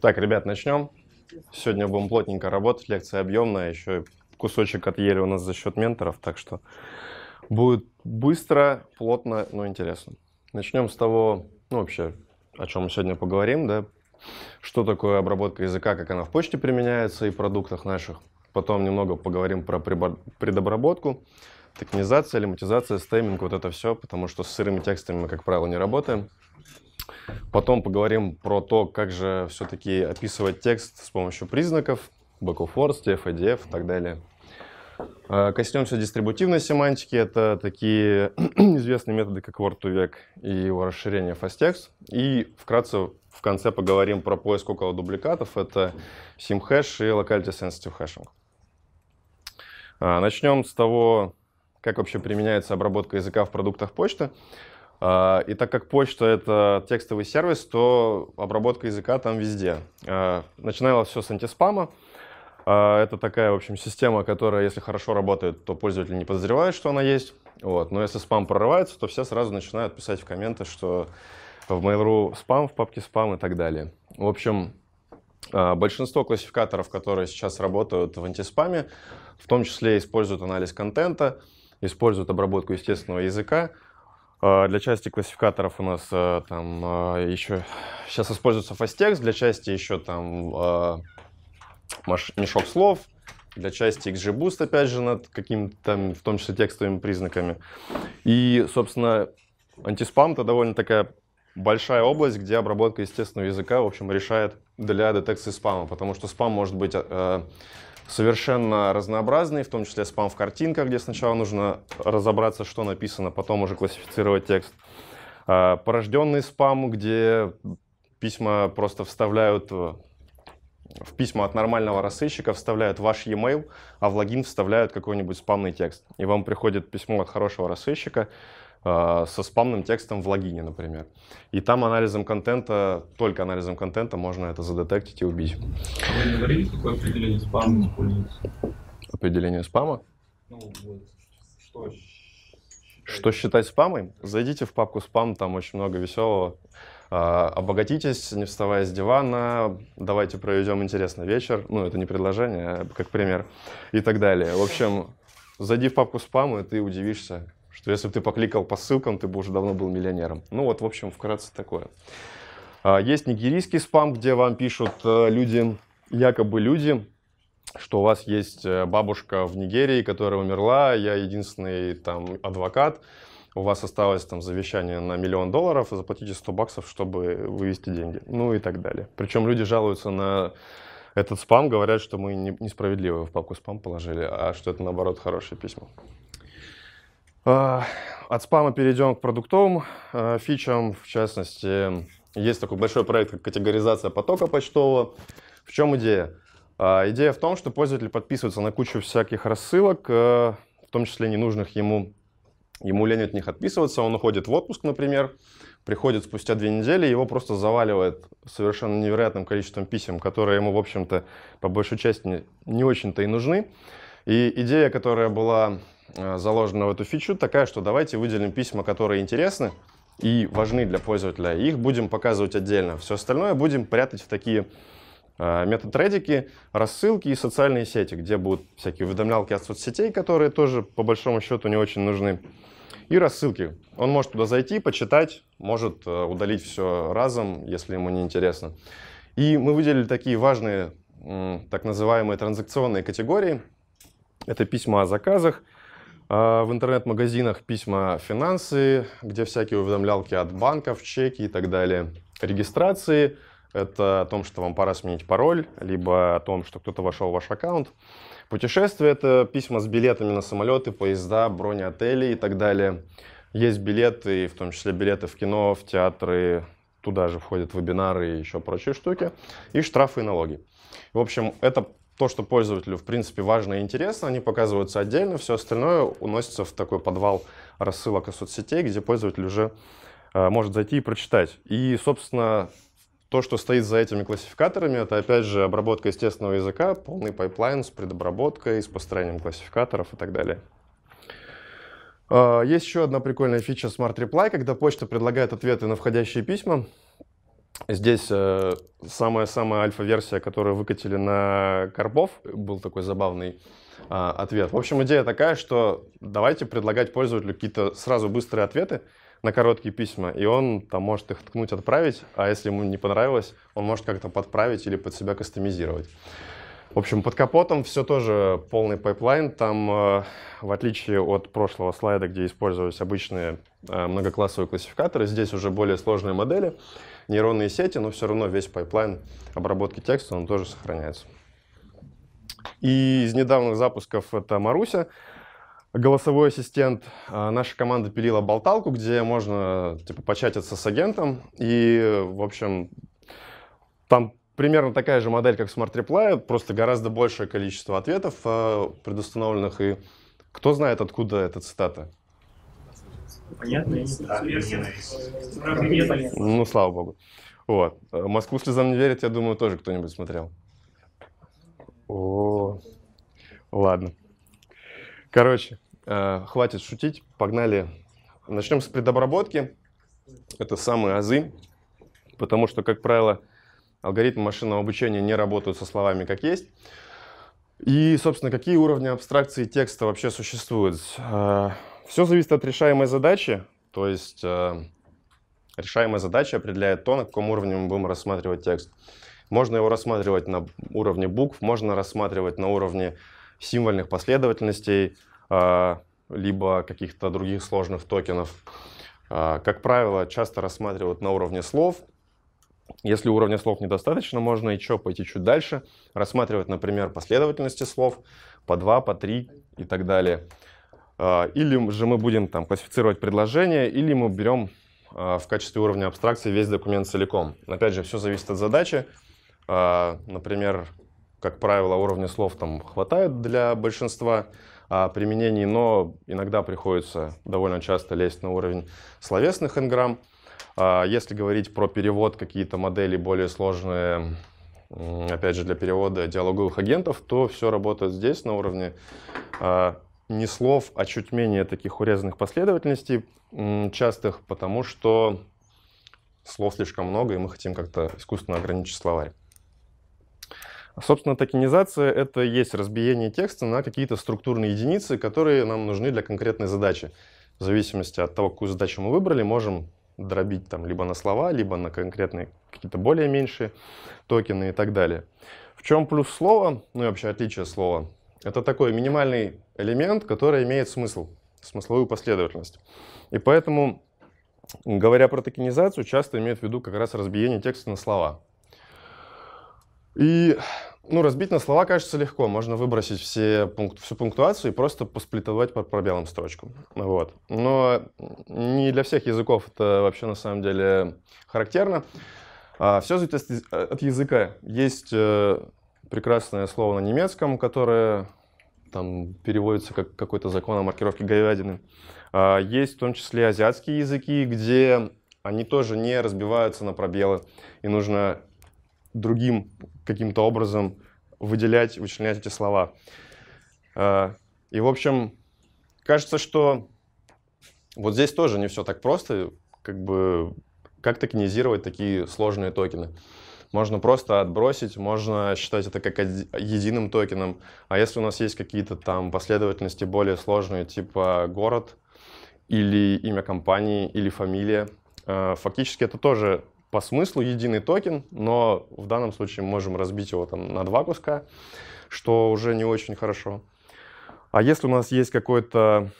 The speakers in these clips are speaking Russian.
Так, ребят, начнем. Сегодня будем плотненько работать, лекция объемная, еще кусочек от ели у нас за счет менторов, так что будет быстро, плотно, но интересно. Начнем с того, ну вообще, о чем мы сегодня поговорим, да, что такое обработка языка, как она в почте применяется и в продуктах наших. Потом немного поговорим про предобработку, токенизация, лиматизация, стейминг, вот это все, потому что с сырыми текстами мы, как правило, не работаем. Потом поговорим про то, как же все-таки описывать текст с помощью признаков, back-of-force, TF, и так далее. А, коснемся дистрибутивной семантики. Это такие известные методы, как word2vec и его расширение fasttext. И вкратце в конце поговорим про поиск около дубликатов. Это simhash и locality sensitive hashing. А, начнем с того, как вообще применяется обработка языка в продуктах почты. А, и так как почта — это текстовый сервис, то обработка языка там везде. А, начиналось все с антиспама. А, это такая, в общем, система, которая, если хорошо работает, то пользователь не подозревает, что она есть. Вот. Но если спам прорывается, то все сразу начинают писать в комменты, что в Mail.ru спам, в папке спам и так далее. В общем, большинство классификаторов, которые сейчас работают в антиспаме, в том числе используют анализ контента, используют обработку естественного языка — а, для части классификаторов у нас э, там э, еще сейчас используется фастекс, для части еще там э, мешок слов, для части XGBoost, опять же, над какими-то в том числе текстовыми признаками. И, собственно, антиспам — это довольно такая большая область, где обработка естественного языка, в общем, решает для детекции спама, потому что спам может быть совершенно разнообразные, в том числе спам в картинках, где сначала нужно разобраться, что написано, потом уже классифицировать текст. А, порожденный спам, где письма просто вставляют э, в письма от нормального рассылщика вставляют ваш e-mail, а в логин вставляют какой-нибудь спамный текст. И вам приходит письмо от хорошего рассылщика, Э, со спамным текстом в логине, например. И там анализом контента, только анализом контента можно это задетектить и убить. А вы не говорите, какое определение спама используется? Определение спама? Ну, вот, что что считать спамом? Зайдите в папку спам, там очень много веселого. Э, обогатитесь, не вставая с дивана, давайте проведем интересный вечер. Ну, это не предложение, а как пример. И так далее. В общем, зайди в папку спама, и ты удивишься, что если бы ты покликал по ссылкам, ты бы уже давно был миллионером. Ну вот, в общем, вкратце такое. А, есть нигерийский спам, где вам пишут э, люди, якобы люди, что у вас есть э, бабушка в Нигерии, которая умерла, я единственный там адвокат, у вас осталось там завещание на миллион долларов, заплатите 100 баксов, чтобы вывести деньги, ну и так далее. Причем люди жалуются на этот спам, говорят, что мы несправедливо в папку спам положили, а что это наоборот хорошие письма. А, от спама перейдем к продуктовым а, фичам. В частности, есть такой большой проект, как категоризация потока почтового. В чем идея? А, идея в том, что пользователь подписывается на кучу всяких рассылок, в том числе ненужных ему. Ему лень от них отписываться, он уходит в отпуск, например, приходит спустя две недели, его просто заваливает совершенно невероятным количеством писем, которые ему, в общем-то, по большей части не, не очень-то и нужны. И идея, которая была Э, заложена в эту фичу такая, что давайте выделим письма, которые интересны и важны для пользователя. Их будем показывать отдельно. Все остальное будем прятать в такие э, метатрейдики, рассылки и социальные сети, где будут всякие уведомлялки от соцсетей, которые тоже, по большому счету, не очень нужны. И рассылки. Он может туда зайти, почитать, может э, удалить все разом, если ему не интересно. И мы выделили такие важные так называемые транзакционные категории. Это письма о заказах, а, в интернет-магазинах письма финансы, где всякие уведомлялки от банков, чеки и так далее. Регистрации – это о том, что вам пора сменить пароль, либо о том, что кто-то вошел в ваш аккаунт. Путешествия – это письма с билетами на самолеты, поезда, брони отелей и так далее. Есть билеты, в том числе билеты в кино, в театры, туда же входят вебинары и еще прочие штуки, и штрафы и налоги. В общем, это то, что пользователю, в принципе, важно и интересно, они показываются отдельно, все остальное уносится в такой подвал рассылок и соцсетей, где пользователь уже э, может зайти и прочитать. И, собственно, то, что стоит за этими классификаторами, это, опять же, обработка естественного языка, полный пайплайн с предобработкой, с построением классификаторов и так далее. А, есть еще одна прикольная фича Smart Reply, когда почта предлагает ответы на входящие письма. Здесь э, самая-самая альфа-версия, которую выкатили на Карпов, был такой забавный э, ответ. В общем, идея такая, что давайте предлагать пользователю какие-то сразу быстрые ответы на короткие письма, и он там может их ткнуть, отправить, а если ему не понравилось, он может как-то подправить или под себя кастомизировать. В общем, под капотом все тоже полный пайплайн. Там, э, в отличие от прошлого слайда, где использовались обычные э, многоклассовые классификаторы, здесь уже более сложные модели нейронные сети, но все равно весь пайплайн обработки текста, он тоже сохраняется. И из недавних запусков это Маруся, голосовой ассистент. А, наша команда пилила болталку, где можно типа, початиться с агентом. И, в общем, там примерно такая же модель, как Smart Reply, просто гораздо большее количество ответов а, предустановленных. И кто знает, откуда эта цитата? Понятно, я не знаю. Ну, слава богу. Вот. Э, «Москву слезам не верит», я думаю, тоже кто-нибудь смотрел. О, ладно. Короче, э, хватит шутить, погнали. Начнем с предобработки. Это самые азы, потому что, как правило, алгоритмы машинного обучения не работают со словами как есть. И, собственно, какие уровни абстракции текста вообще существуют? Э, все зависит от решаемой задачи, то есть э, решаемая задача определяет то, на каком уровне мы будем рассматривать текст. Можно его рассматривать на уровне букв, можно рассматривать на уровне символьных последовательностей, э, либо каких-то других сложных токенов. Э, как правило, часто рассматривают на уровне слов. Если уровня слов недостаточно, можно еще пойти чуть дальше, рассматривать, например, последовательности слов по два, по три и так далее. А, или же мы будем там классифицировать предложение, или мы берем а, в качестве уровня абстракции весь документ целиком. Опять же, все зависит от задачи. А, например, как правило, уровня слов там хватает для большинства применений, но иногда приходится довольно часто лезть на уровень словесных энграмм. Если говорить про перевод, какие-то модели более сложные, опять же, для перевода диалоговых агентов, то все работает здесь на уровне не слов, а чуть менее таких урезанных последовательностей частых, потому что слов слишком много, и мы хотим как-то искусственно ограничить словарь. Собственно, токенизация — это есть разбиение текста на какие-то структурные единицы, которые нам нужны для конкретной задачи. В зависимости от того, какую задачу мы выбрали, можем дробить там либо на слова, либо на конкретные какие-то более меньшие токены и так далее. В чем плюс слова, ну и вообще отличие слова? Это такой минимальный элемент, который имеет смысл, смысловую последовательность. И поэтому, говоря про токенизацию, часто имеют в виду как раз разбиение текста на слова. И ну, разбить на слова кажется легко. Можно выбросить все пункт, всю пунктуацию и просто посплитовать по пробелам строчку. Вот. Но не для всех языков это вообще на самом деле характерно. А все зависит от языка. Есть э, прекрасное слово на немецком, которое там переводится как какой-то закон о маркировке говядины. А, есть в том числе азиатские языки, где они тоже не разбиваются на пробелы, и нужно другим каким-то образом выделять, вычленять эти слова. А, и, в общем, кажется, что вот здесь тоже не все так просто, как бы как токенизировать такие сложные токены. Можно просто отбросить, можно считать это как единым токеном. А если у нас есть какие-то там последовательности более сложные, типа город или имя компании или фамилия, э, фактически это тоже по смыслу единый токен, но в данном случае мы можем разбить его там на два куска, что уже не очень хорошо. А если у нас есть какой-то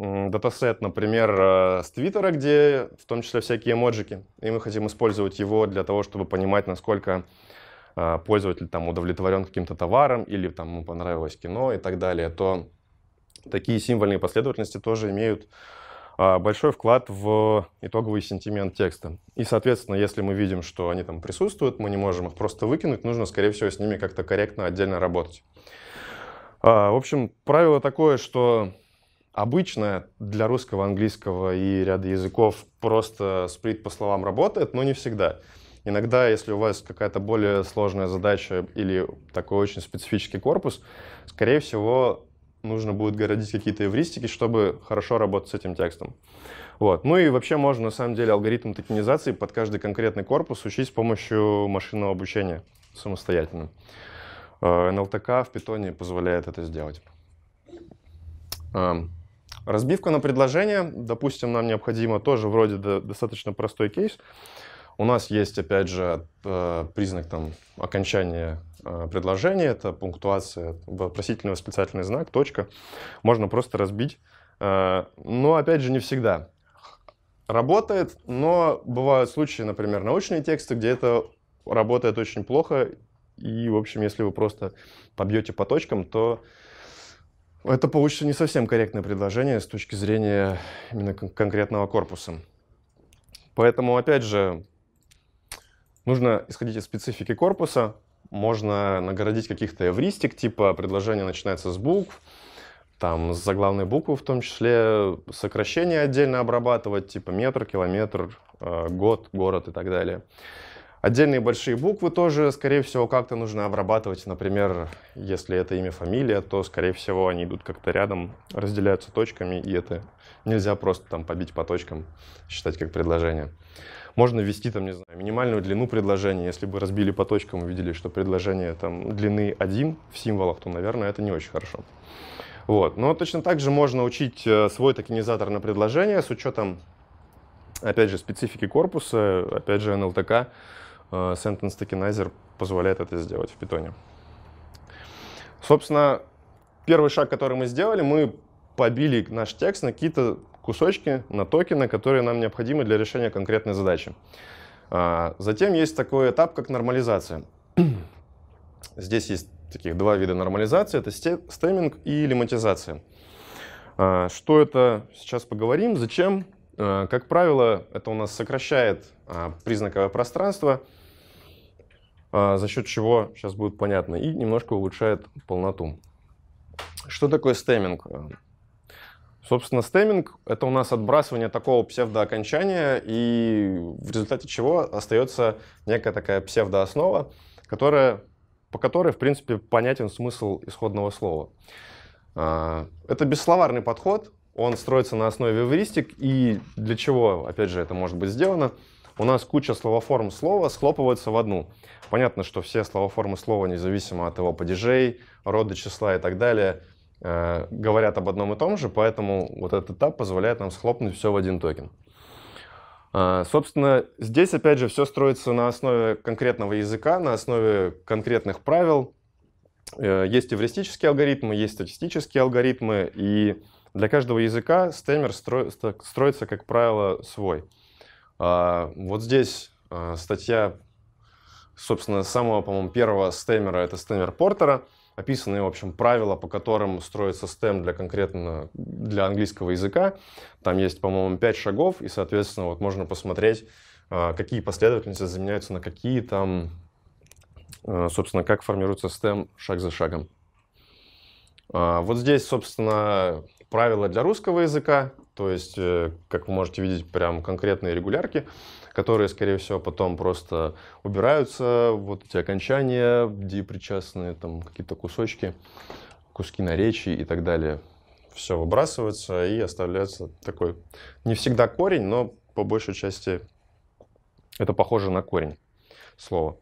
датасет, например, э, с Твиттера, где в том числе всякие эмоджики, и мы хотим использовать его для того, чтобы понимать, насколько э, пользователь там удовлетворен каким-то товаром или там ему понравилось кино и так далее, то такие символьные последовательности тоже имеют э, большой вклад в итоговый сентимент текста. И, соответственно, если мы видим, что они там присутствуют, мы не можем их просто выкинуть, нужно, скорее всего, с ними как-то корректно отдельно работать. В общем, правило такое, что обычная для русского, английского и ряда языков просто сплит по словам работает, но не всегда. Иногда, если у вас какая-то более сложная задача или такой очень специфический корпус, скорее всего, нужно будет городить какие-то эвристики, чтобы хорошо работать с этим текстом. Вот. Ну и вообще можно, на самом деле, алгоритм токенизации под каждый конкретный корпус учить с помощью машинного обучения самостоятельно. Э, НЛТК в питоне позволяет это сделать. Эм, Разбивка на предложение. Допустим, нам необходимо тоже вроде достаточно простой кейс. У нас есть, опять же, э, признак там, окончания э, предложения, это пунктуация, вопросительный восклицательный знак, точка. Можно просто разбить. Э, но, опять же, не всегда работает, но бывают случаи, например, научные тексты, где это работает очень плохо, и, в общем, если вы просто побьете по точкам, то это получится не совсем корректное предложение с точки зрения именно конкретного корпуса. Поэтому, опять же, нужно исходить из специфики корпуса. Можно нагородить каких-то эвристик, типа предложение начинается с букв, там с заглавной буквы в том числе, сокращения отдельно обрабатывать, типа метр, километр, э, год, город и так далее. Отдельные большие буквы тоже, скорее всего, как-то нужно обрабатывать. Например, если это имя, фамилия, то, скорее всего, они идут как-то рядом, разделяются точками, и это нельзя просто там побить по точкам, считать как предложение. Можно ввести там, не знаю, минимальную длину предложения. Если бы разбили по точкам и увидели, что предложение там длины один в символах, то, наверное, это не очень хорошо. Вот. Но точно так же можно учить э, свой токенизатор на предложение с учетом, опять же, специфики корпуса, опять же, НЛТК. Э, sentence Tokenizer позволяет это сделать в питоне. Собственно, первый шаг, который мы сделали, мы побили наш текст на какие-то кусочки, на токены, которые нам необходимы для решения конкретной задачи. А, затем есть такой этап, как нормализация. Здесь есть таких два вида нормализации. Это стемминг и лиматизация. А, что это, сейчас поговорим. Зачем? А, как правило, это у нас сокращает признаковое пространство – а, за счет чего сейчас будет понятно, и немножко улучшает полноту. Что такое стемминг? Собственно, стемминг — это у нас отбрасывание такого псевдоокончания, и в результате чего остается некая такая псевдооснова, которая, по которой, в принципе, понятен смысл исходного слова. А, это бессловарный подход, он строится на основе эвристик, и для чего, опять же, это может быть сделано — у нас куча словоформ слова схлопываются в одну. Понятно, что все словоформы слова, независимо от его падежей, рода числа и так далее, э, говорят об одном и том же, поэтому вот этот этап позволяет нам схлопнуть все в один токен. Э, собственно, здесь опять же все строится на основе конкретного языка, на основе конкретных правил. Э, есть эвристические алгоритмы, есть статистические алгоритмы, и для каждого языка стеммер стро строится, как правило, свой. А, вот здесь а, статья, собственно, самого, по-моему, первого стемера, это стемер Портера, описаны, в общем, правила, по которым строится стем для конкретно для английского языка. Там есть, по-моему, пять шагов, и, соответственно, вот можно посмотреть, а, какие последовательности заменяются на какие там, собственно, как формируется стем шаг за шагом. Вот здесь, собственно, правила для русского языка, то есть, э, как вы можете видеть, прям конкретные регулярки, которые, скорее всего, потом просто убираются, вот эти окончания, депричастные, там какие-то кусочки, куски наречий и так далее. Все выбрасывается и оставляется такой, не всегда корень, но по большей части это похоже на корень слова.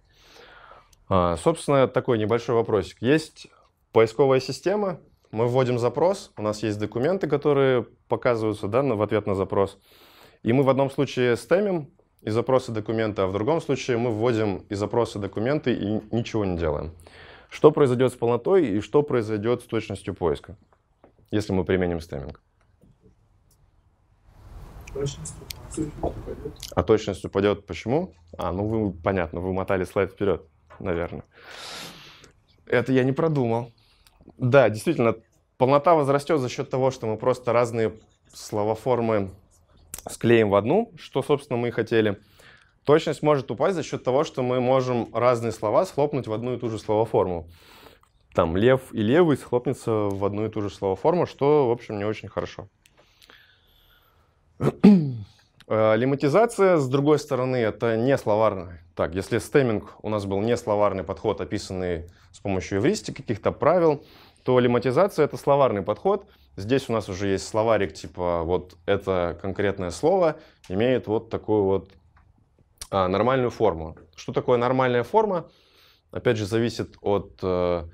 А, собственно, такой небольшой вопросик. Есть поисковая система, мы вводим запрос, у нас есть документы, которые показываются да, в ответ на запрос. И мы в одном случае стемим и запросы документы, а в другом случае мы вводим и запросы документы и ничего не делаем. Что произойдет с полнотой и что произойдет с точностью поиска, если мы применим стеминг? А точность упадет почему? А, ну вы, понятно, вы мотали слайд вперед, наверное. Это я не продумал. Да, действительно, полнота возрастет за счет того, что мы просто разные словоформы склеим в одну, что, собственно, мы и хотели. Точность может упасть за счет того, что мы можем разные слова схлопнуть в одну и ту же словоформу. Там лев и левый схлопнется в одну и ту же словоформу, что, в общем, не очень хорошо. Э, Лематизация, с другой стороны, это не словарный. Так, если стемминг у нас был не словарный подход, описанный с помощью эвристики, каких-то правил, то лематизация — это словарный подход. Здесь у нас уже есть словарик, типа вот это конкретное слово имеет вот такую вот а, нормальную форму. Что такое нормальная форма? Опять же, зависит от э,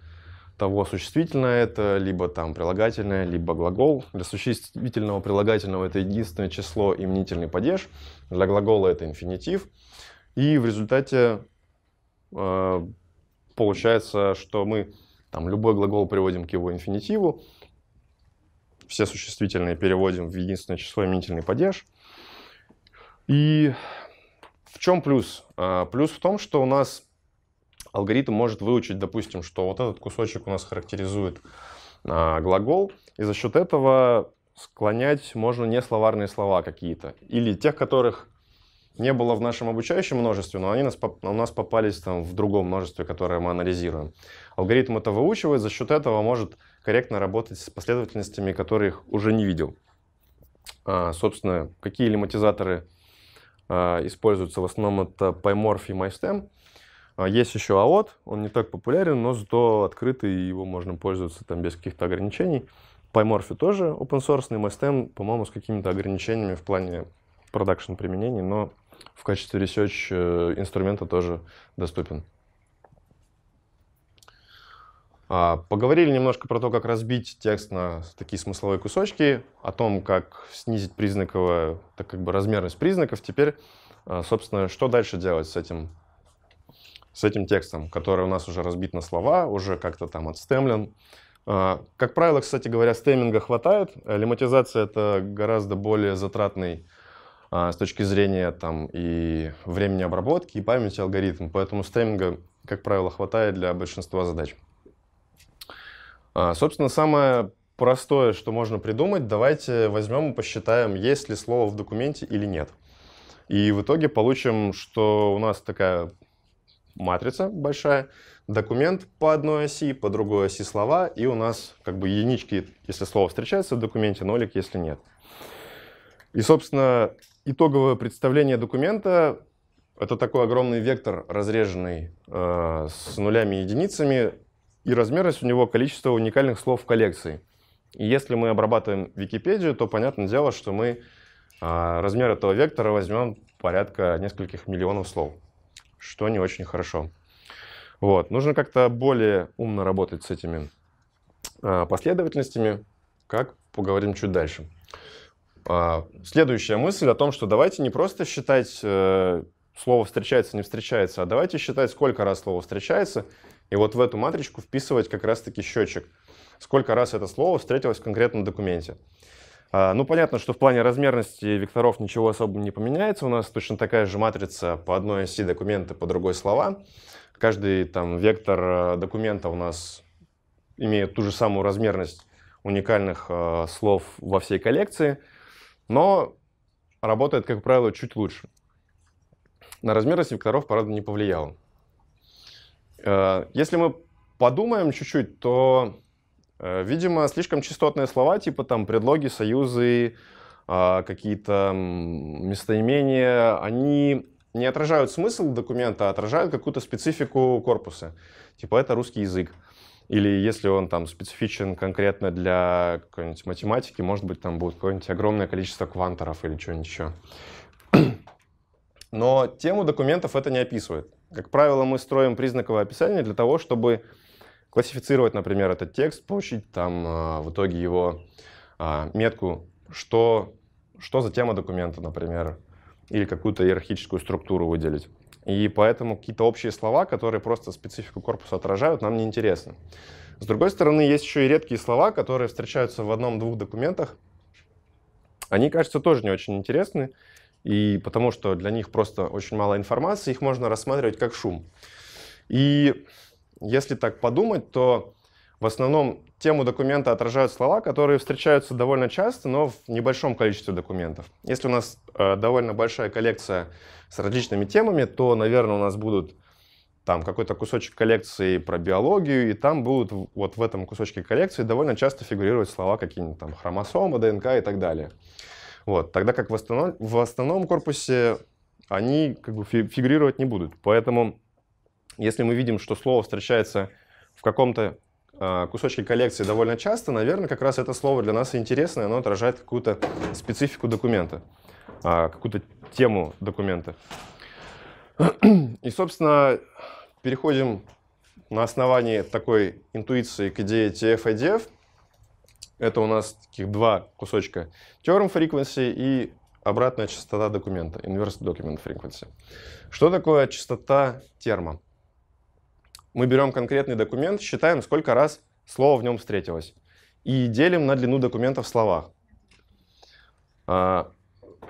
того, существительное это, либо там прилагательное, либо глагол. Для существительного прилагательного это единственное число именительный падеж, для глагола это инфинитив. И в результате э, получается, что мы там любой глагол приводим к его инфинитиву, все существительные переводим в единственное число именительный падеж. И в чем плюс? А, плюс в том, что у нас алгоритм может выучить, допустим, что вот этот кусочек у нас характеризует а, глагол, и за счет этого склонять можно не словарные слова какие-то, или тех, которых не было в нашем обучающем множестве, но они нас, у нас попались там в другом множестве, которое мы анализируем. Алгоритм это выучивает, за счет этого может корректно работать с последовательностями, которые их уже не видел. А, собственно, какие лематизаторы а, используются? В основном это PyMorph и MyStem. А, есть еще AOT, он не так популярен, но зато открытый, и его можно пользоваться там без каких-то ограничений. PyMorph тоже open source, MyStem, по-моему, с какими-то ограничениями в плане продакшн применений, но в качестве research э, инструмента тоже доступен. А, поговорили немножко про то, как разбить текст на такие смысловые кусочки, о том, как снизить признаковую, так как бы размерность признаков. Теперь, а, собственно, что дальше делать с этим, с этим текстом, который у нас уже разбит на слова, уже как-то там отстемлен. А, как правило, кстати говоря, стемминга хватает. Лематизация — это гораздо более затратный а, с точки зрения там и времени обработки, и памяти алгоритм. Поэтому стриминга, как правило, хватает для большинства задач. А, собственно, самое простое, что можно придумать, давайте возьмем и посчитаем, есть ли слово в документе или нет. И в итоге получим, что у нас такая матрица большая, документ по одной оси, по другой оси слова, и у нас как бы единички, если слово встречается в документе, нолик, если нет. И, собственно, итоговое представление документа — это такой огромный вектор, разреженный э, с нулями и единицами, и размерность у него количество уникальных слов в коллекции. И если мы обрабатываем Википедию, то понятное дело, что мы э, размер этого вектора возьмем порядка нескольких миллионов слов, что не очень хорошо. Вот. Нужно как-то более умно работать с этими э, последовательностями, как поговорим чуть дальше. А, следующая мысль о том, что давайте не просто считать э, слово встречается, не встречается, а давайте считать, сколько раз слово встречается, и вот в эту матричку вписывать как раз-таки счетчик, сколько раз это слово встретилось в конкретном документе. А, ну, понятно, что в плане размерности векторов ничего особо не поменяется. У нас точно такая же матрица по одной оси документы, по другой слова. Каждый там вектор э, документа у нас имеет ту же самую размерность уникальных э, слов во всей коллекции – но работает, как правило, чуть лучше. На размерность векторов, правда, не повлияло. Э, если мы подумаем чуть-чуть, то, э, видимо, слишком частотные слова, типа там предлоги, союзы, а, какие-то местоимения, они не отражают смысл документа, а отражают какую-то специфику корпуса. Типа это русский язык. Или если он там специфичен конкретно для какой-нибудь математики, может быть, там будет какое-нибудь огромное количество кванторов или что-нибудь еще. Но тему документов это не описывает. Как правило, мы строим признаковое описание для того, чтобы классифицировать, например, этот текст, получить там а, в итоге его а, метку, что, что за тема документа, например, или какую-то иерархическую структуру выделить. И поэтому какие-то общие слова, которые просто специфику корпуса отражают, нам не интересны. С другой стороны, есть еще и редкие слова, которые встречаются в одном-двух документах. Они, кажется, тоже не очень интересны, и потому что для них просто очень мало информации, их можно рассматривать как шум. И если так подумать, то в основном тему документа отражают слова, которые встречаются довольно часто, но в небольшом количестве документов. Если у нас э, довольно большая коллекция с различными темами, то, наверное, у нас будут там какой-то кусочек коллекции про биологию, и там будут вот в этом кусочке коллекции довольно часто фигурировать слова какие-нибудь там хромосома, ДНК и так далее. Вот. Тогда как в основном, в основном корпусе они как бы фигурировать не будут. Поэтому если мы видим, что слово встречается в каком-то а, кусочки коллекции довольно часто, наверное, как раз это слово для нас интересно, оно отражает какую-то специфику документа, а, какую-то тему документа. И, собственно, переходим на основании такой интуиции к идее TF и Это у нас таких два кусочка. Term frequency и обратная частота документа, inverse document frequency. Что такое частота терма? Мы берем конкретный документ, считаем, сколько раз слово в нем встретилось, и делим на длину документа в словах. А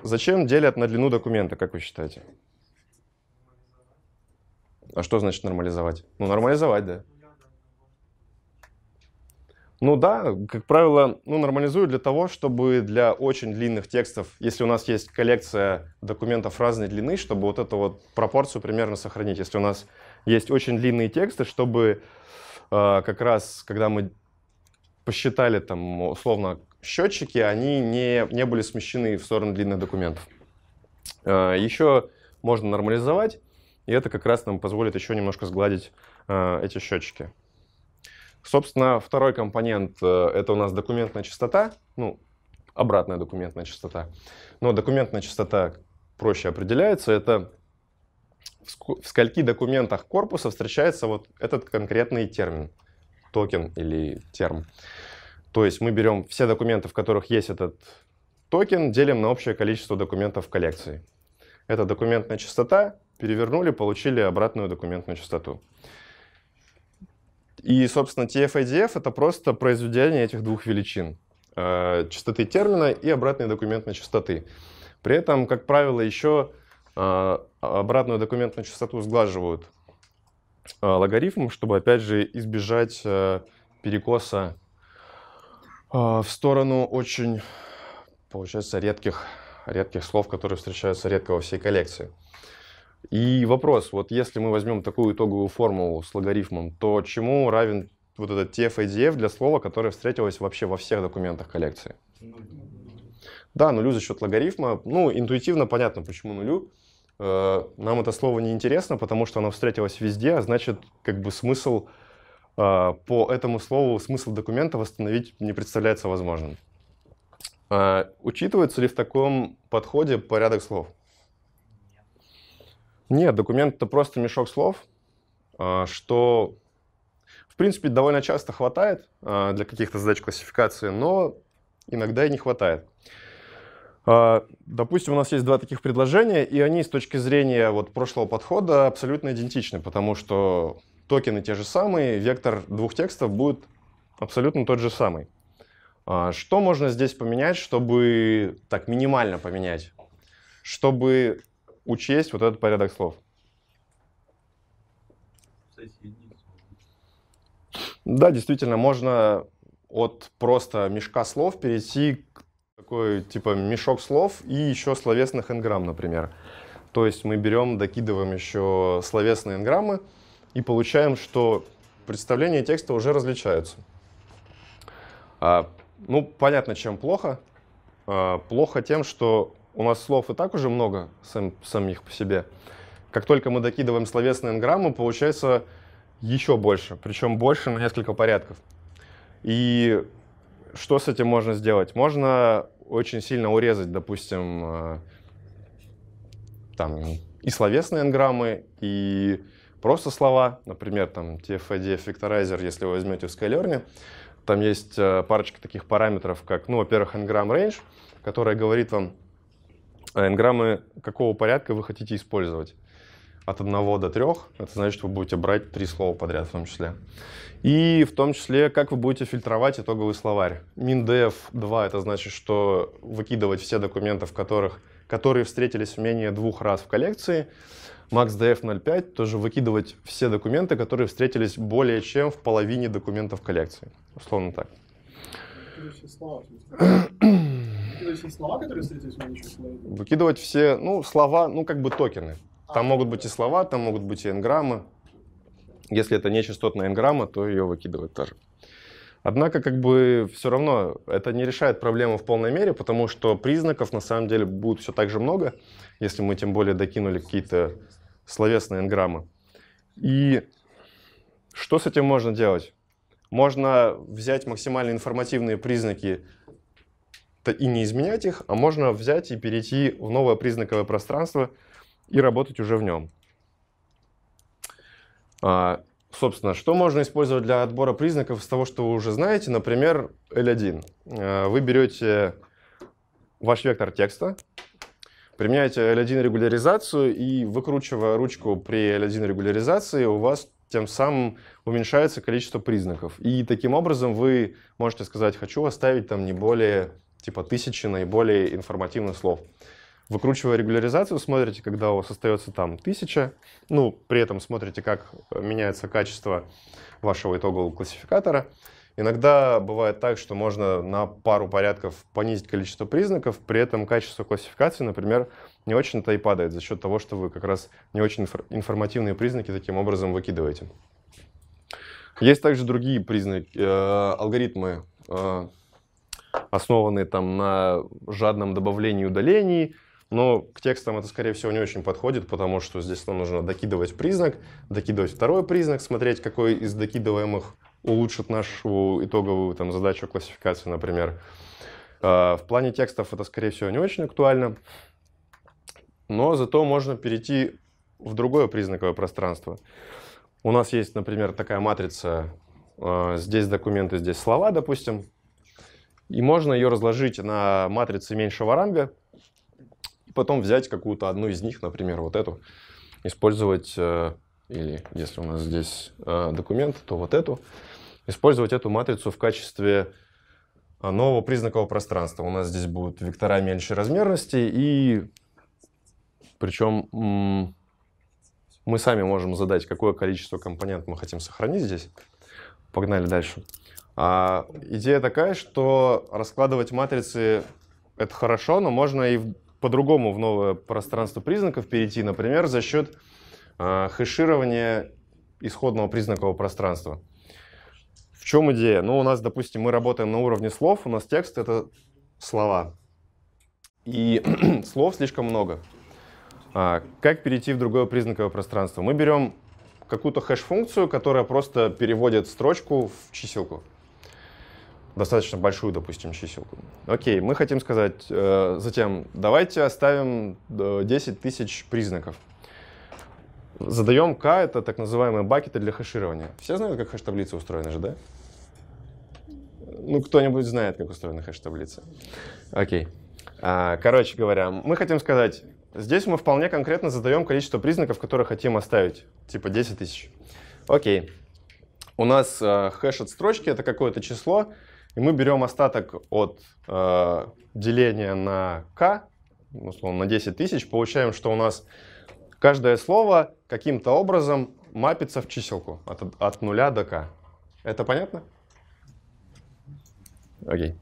зачем делят на длину документа, как вы считаете? А что значит нормализовать? Ну, нормализовать, да. Ну да, как правило, ну, нормализую для того, чтобы для очень длинных текстов, если у нас есть коллекция документов разной длины, чтобы вот эту вот пропорцию примерно сохранить. Если у нас есть очень длинные тексты, чтобы э, как раз, когда мы посчитали там условно счетчики, они не, не были смещены в сторону длинных документов. Э, а, еще можно нормализовать, и это как раз нам позволит еще немножко сгладить э, эти счетчики. Собственно, второй компонент э, это у нас документная частота, ну, обратная документная частота. Но документная частота проще определяется, это в скольки документах корпуса встречается вот этот конкретный термин, токен или терм. То есть мы берем все документы, в которых есть этот токен, делим на общее количество документов в коллекции. Это документная частота, перевернули, получили обратную документную частоту. И, собственно, TF-IDF — это просто произведение этих двух величин э, — частоты термина и обратной документной частоты. При этом, как правило, еще а, обратную документную частоту сглаживают а, логарифм, чтобы, опять же, избежать э, перекоса а, в сторону очень, получается, редких, редких слов, которые встречаются редко во всей коллекции. И вопрос, вот если мы возьмем такую итоговую формулу с логарифмом, то чему равен вот этот TF IDF для слова, которое встретилось вообще во всех документах коллекции? Да, нулю за счет логарифма. Ну, интуитивно понятно, почему нулю. Э, нам это слово не интересно, потому что оно встретилось везде, а значит, как бы смысл э, по этому слову, смысл документа восстановить не представляется возможным. Э, учитывается ли в таком подходе порядок слов? Нет, документ это просто мешок слов, что, в принципе, довольно часто хватает для каких-то задач классификации, но иногда и не хватает. А, допустим, у нас есть два таких предложения, и они с точки зрения вот прошлого подхода абсолютно идентичны, потому что токены те же самые, вектор двух текстов будет абсолютно тот же самый. А, что можно здесь поменять, чтобы так минимально поменять, чтобы учесть вот этот порядок слов? Да, действительно, можно от просто мешка слов перейти такой, типа, мешок слов и еще словесных энграмм, например. То есть мы берем, докидываем еще словесные энграммы и получаем, что представления текста уже различаются. А, ну, понятно, чем плохо. А, плохо тем, что у нас слов и так уже много сам, самих по себе. Как только мы докидываем словесные энграммы, получается еще больше, причем больше на несколько порядков. И что с этим можно сделать? Можно очень сильно урезать, допустим, э, там и словесные энграммы, и просто слова, например, там TFID Factorizer, если вы возьмете в Skylearn, там есть э, парочка таких параметров, как, ну, во-первых, engram range, которая говорит вам, э, энграммы какого порядка вы хотите использовать от 1 до 3, это значит, вы будете брать три слова подряд в том числе. И в том числе, как вы будете фильтровать итоговый словарь. MinDev 2 — это значит, что выкидывать все документы, в которых, которые встретились менее двух раз в коллекции. MaxDF 05 — тоже выкидывать все документы, которые встретились более чем в половине документов коллекции. Условно так. Выкидывать все слова, которые встретились меньше Выкидывать все, ну, слова, ну, как бы токены. Там могут быть и слова, там могут быть и энграммы. Если это нечастотная энграмма, то ее выкидывают тоже. Однако, как бы, все равно это не решает проблему в полной мере, потому что признаков, на самом деле, будет все так же много, если мы тем более докинули какие-то словесные энграммы. И что с этим можно делать? Можно взять максимально информативные признаки и не изменять их, а можно взять и перейти в новое признаковое пространство — и работать уже в нем. А, собственно, что можно использовать для отбора признаков из того, что вы уже знаете? Например, L1. А, вы берете ваш вектор текста, применяете L1 регуляризацию и выкручивая ручку при L1 регуляризации, у вас тем самым уменьшается количество признаков. И таким образом вы можете сказать, хочу оставить там не более типа тысячи наиболее информативных слов. Выкручивая регуляризацию, смотрите, когда у вас остается там 1000, ну, при этом смотрите, как меняется качество вашего итогового классификатора. Иногда бывает так, что можно на пару порядков понизить количество признаков, при этом качество классификации, например, не очень-то и падает за счет того, что вы как раз не очень информативные признаки таким образом выкидываете. Есть также другие признаки, э, алгоритмы, э, основанные там на жадном добавлении удалении. Но к текстам это, скорее всего, не очень подходит, потому что здесь нам нужно докидывать признак, докидывать второй признак, смотреть, какой из докидываемых улучшит нашу итоговую там, задачу классификации, например. А, в плане текстов это, скорее всего, не очень актуально, но зато можно перейти в другое признаковое пространство. У нас есть, например, такая матрица, а, здесь документы, здесь слова, допустим, и можно ее разложить на матрице меньшего ранга – потом взять какую-то одну из них, например, вот эту, использовать, э, или если у нас здесь э, документ, то вот эту, использовать эту матрицу в качестве э, нового признакового пространства. У нас здесь будут вектора меньшей размерности, и причем мы сами можем задать, какое количество компонент мы хотим сохранить здесь. Погнали дальше. А идея такая, что раскладывать матрицы — это хорошо, но можно и по-другому в новое пространство признаков перейти, например, за счет э, хэширования исходного признакового пространства. В чем идея? Ну, у нас, допустим, мы работаем на уровне слов, у нас текст — это слова. И слов слишком много. А, как перейти в другое признаковое пространство? Мы берем какую-то хэш-функцию, которая просто переводит строчку в чиселку достаточно большую, допустим, чиселку. Окей, мы хотим сказать, э, затем давайте оставим 10 э, тысяч признаков. Задаем k, это так называемые бакеты для хэширования. Все знают, как хэш-таблицы устроены же, да? Ну, кто-нибудь знает, как устроена хэш-таблица. Окей. А, короче говоря, мы хотим сказать, здесь мы вполне конкретно задаем количество признаков, которые хотим оставить, типа 10 тысяч. Окей. У нас э, хэш от строчки — это какое-то число, и мы берем остаток от э, деления на k, условно, на 10 тысяч, получаем, что у нас каждое слово каким-то образом мапится в чиселку от, от 0 до k. Это понятно? Окей. Okay.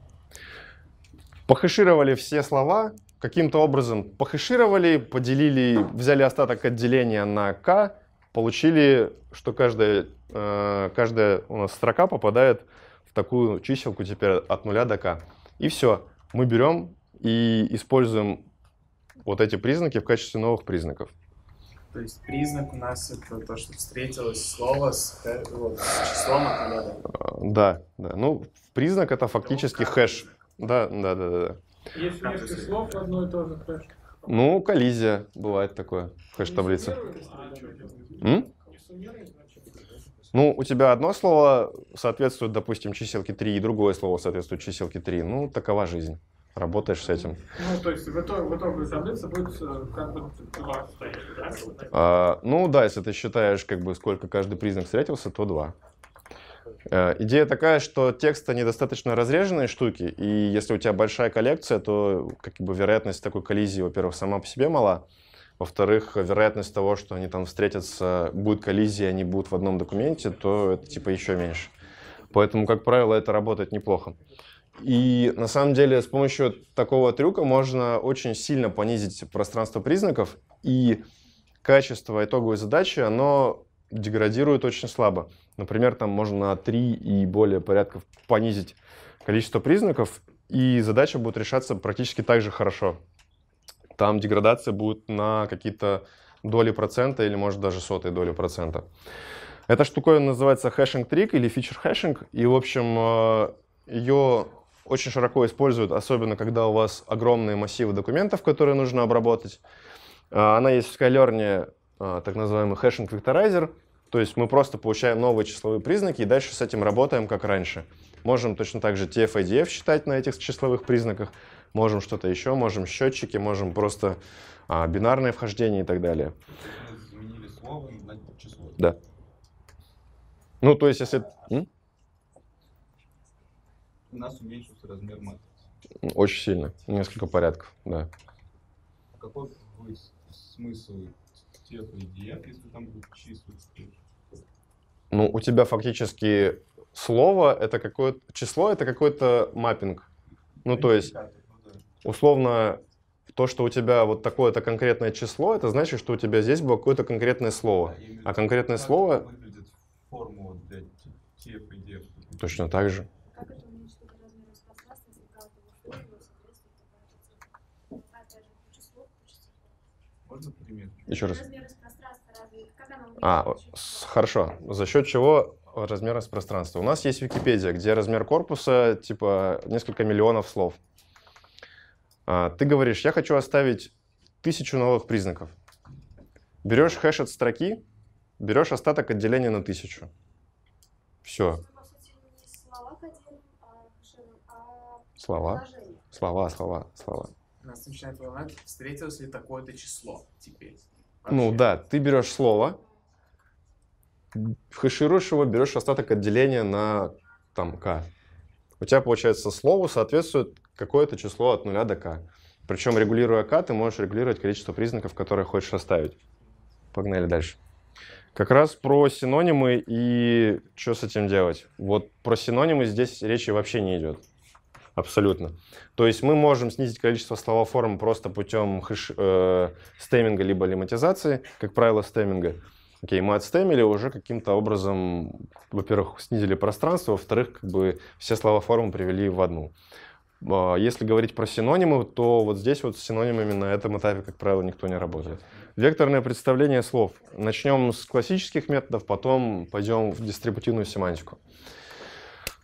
Похешировали все слова, каким-то образом похешировали, поделили, взяли остаток от деления на k, получили, что каждая, э, каждая у нас строка попадает такую чиселку теперь от нуля до к И все. Мы берем и используем вот эти признаки в качестве новых признаков. То есть признак у нас это то, что встретилось слово с, вот, с числом от нуля до а, Да, да. Ну, признак это фактически хэш. Да, да, да, да. Если несколько слов в одно и то же хэш. Ну, коллизия, бывает такое, хэш-таблица. Ну, у тебя одно слово соответствует, допустим, чиселке 3, и другое слово соответствует чиселке 3. Ну, такова жизнь. Работаешь с этим. Ну, то есть в итоге, в итоге таблица будет э, как бы два стоять, да? А, ну да, если ты считаешь, как бы сколько каждый признак встретился, то два. Э, идея такая, что текста недостаточно разреженные штуки, и если у тебя большая коллекция, то как бы вероятность такой коллизии, во-первых, сама по себе мала, во-вторых, вероятность того, что они там встретятся, будет коллизия, они будут в одном документе, то это типа еще меньше. Поэтому, как правило, это работает неплохо. И на самом деле с помощью такого трюка можно очень сильно понизить пространство признаков, и качество итоговой задачи, оно деградирует очень слабо. Например, там можно на 3 и более порядков понизить количество признаков, и задача будет решаться практически так же хорошо там деградация будет на какие-то доли процента или, может, даже сотые доли процента. Эта штуковина называется хэшинг-трик или фичер-хэшинг, и, в общем, э, ее очень широко используют, особенно когда у вас огромные массивы документов, которые нужно обработать. Э, она есть в Skylearn, э, так называемый хэшинг векторайзер, то есть мы просто получаем новые числовые признаки и дальше с этим работаем, как раньше. Можем точно так же TF-IDF считать на этих числовых признаках, можем что-то еще, можем счетчики, можем просто а, бинарное вхождение и так далее. Изменили слово на число. Да. Ну, то есть, если... М? У нас уменьшился размер матрицы. Очень сильно, несколько порядков, да. А какой смысл тех идей, если там будут числа? Ну, у тебя фактически слово — это какое-то... Число — это какой-то маппинг. Ну, то есть условно то, что у тебя вот такое-то конкретное число, это значит, что у тебя здесь было какое-то конкретное слово. А, а конкретное слово... формула для TF и Точно так же. Еще раз. А, хорошо. За счет чего размерность пространства? У нас есть Википедия, где размер корпуса типа несколько миллионов слов. А, ты говоришь, я хочу оставить тысячу новых признаков. Берешь хэш от строки, берешь остаток отделения на тысячу. Все. А а слова? Слова, слова, слова. встретилось ли такое-то число теперь. Ну да, ты берешь слово, хэшируешь его, берешь остаток отделения на там к. У тебя получается слово соответствует какое-то число от 0 до k. Причем, регулируя k, ты можешь регулировать количество признаков, которые хочешь оставить. Погнали дальше. Как раз про синонимы и что с этим делать. Вот про синонимы здесь речи вообще не идет. Абсолютно. То есть мы можем снизить количество словоформ просто путем хэш, э, стемминга либо лематизации, как правило, стемминга. Окей, мы отстемили уже каким-то образом, во-первых, снизили пространство, во-вторых, как бы все словоформы привели в одну. А, если говорить про синонимы, то вот здесь вот с синонимами на этом этапе, как правило, никто не работает. Векторное представление слов. Начнем с классических методов, потом пойдем в дистрибутивную семантику.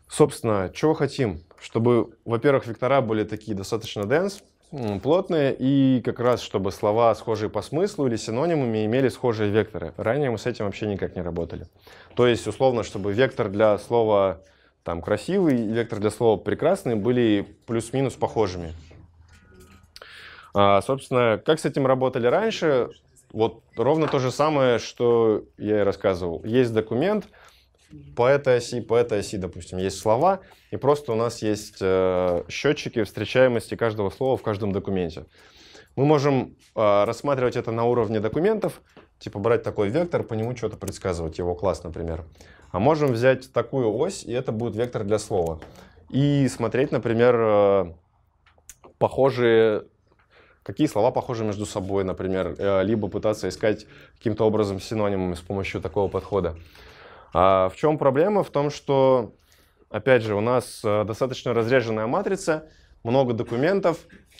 Собственно, чего хотим? Чтобы, во-первых, вектора были такие достаточно dense, плотные, и как раз, чтобы слова, схожие по смыслу или синонимами, имели схожие векторы. Ранее мы с этим вообще никак не работали. То есть, условно, чтобы вектор для слова там красивый, вектор для слова прекрасный были плюс-минус похожими. А, собственно, как с этим работали раньше? Вот ровно то же самое, что я и рассказывал. Есть документ по этой оси, по этой оси, допустим, есть слова, и просто у нас есть э, счетчики встречаемости каждого слова в каждом документе. Мы можем э, рассматривать это на уровне документов, типа брать такой вектор, по нему что-то предсказывать, его класс, например. А можем взять такую ось, и это будет вектор для слова. И смотреть, например, э, похожие какие слова похожи между собой, например, э, либо пытаться искать каким-то образом синонимами с помощью такого подхода. А в чем проблема? В том, что, опять же, у нас э, достаточно разреженная матрица, много документов,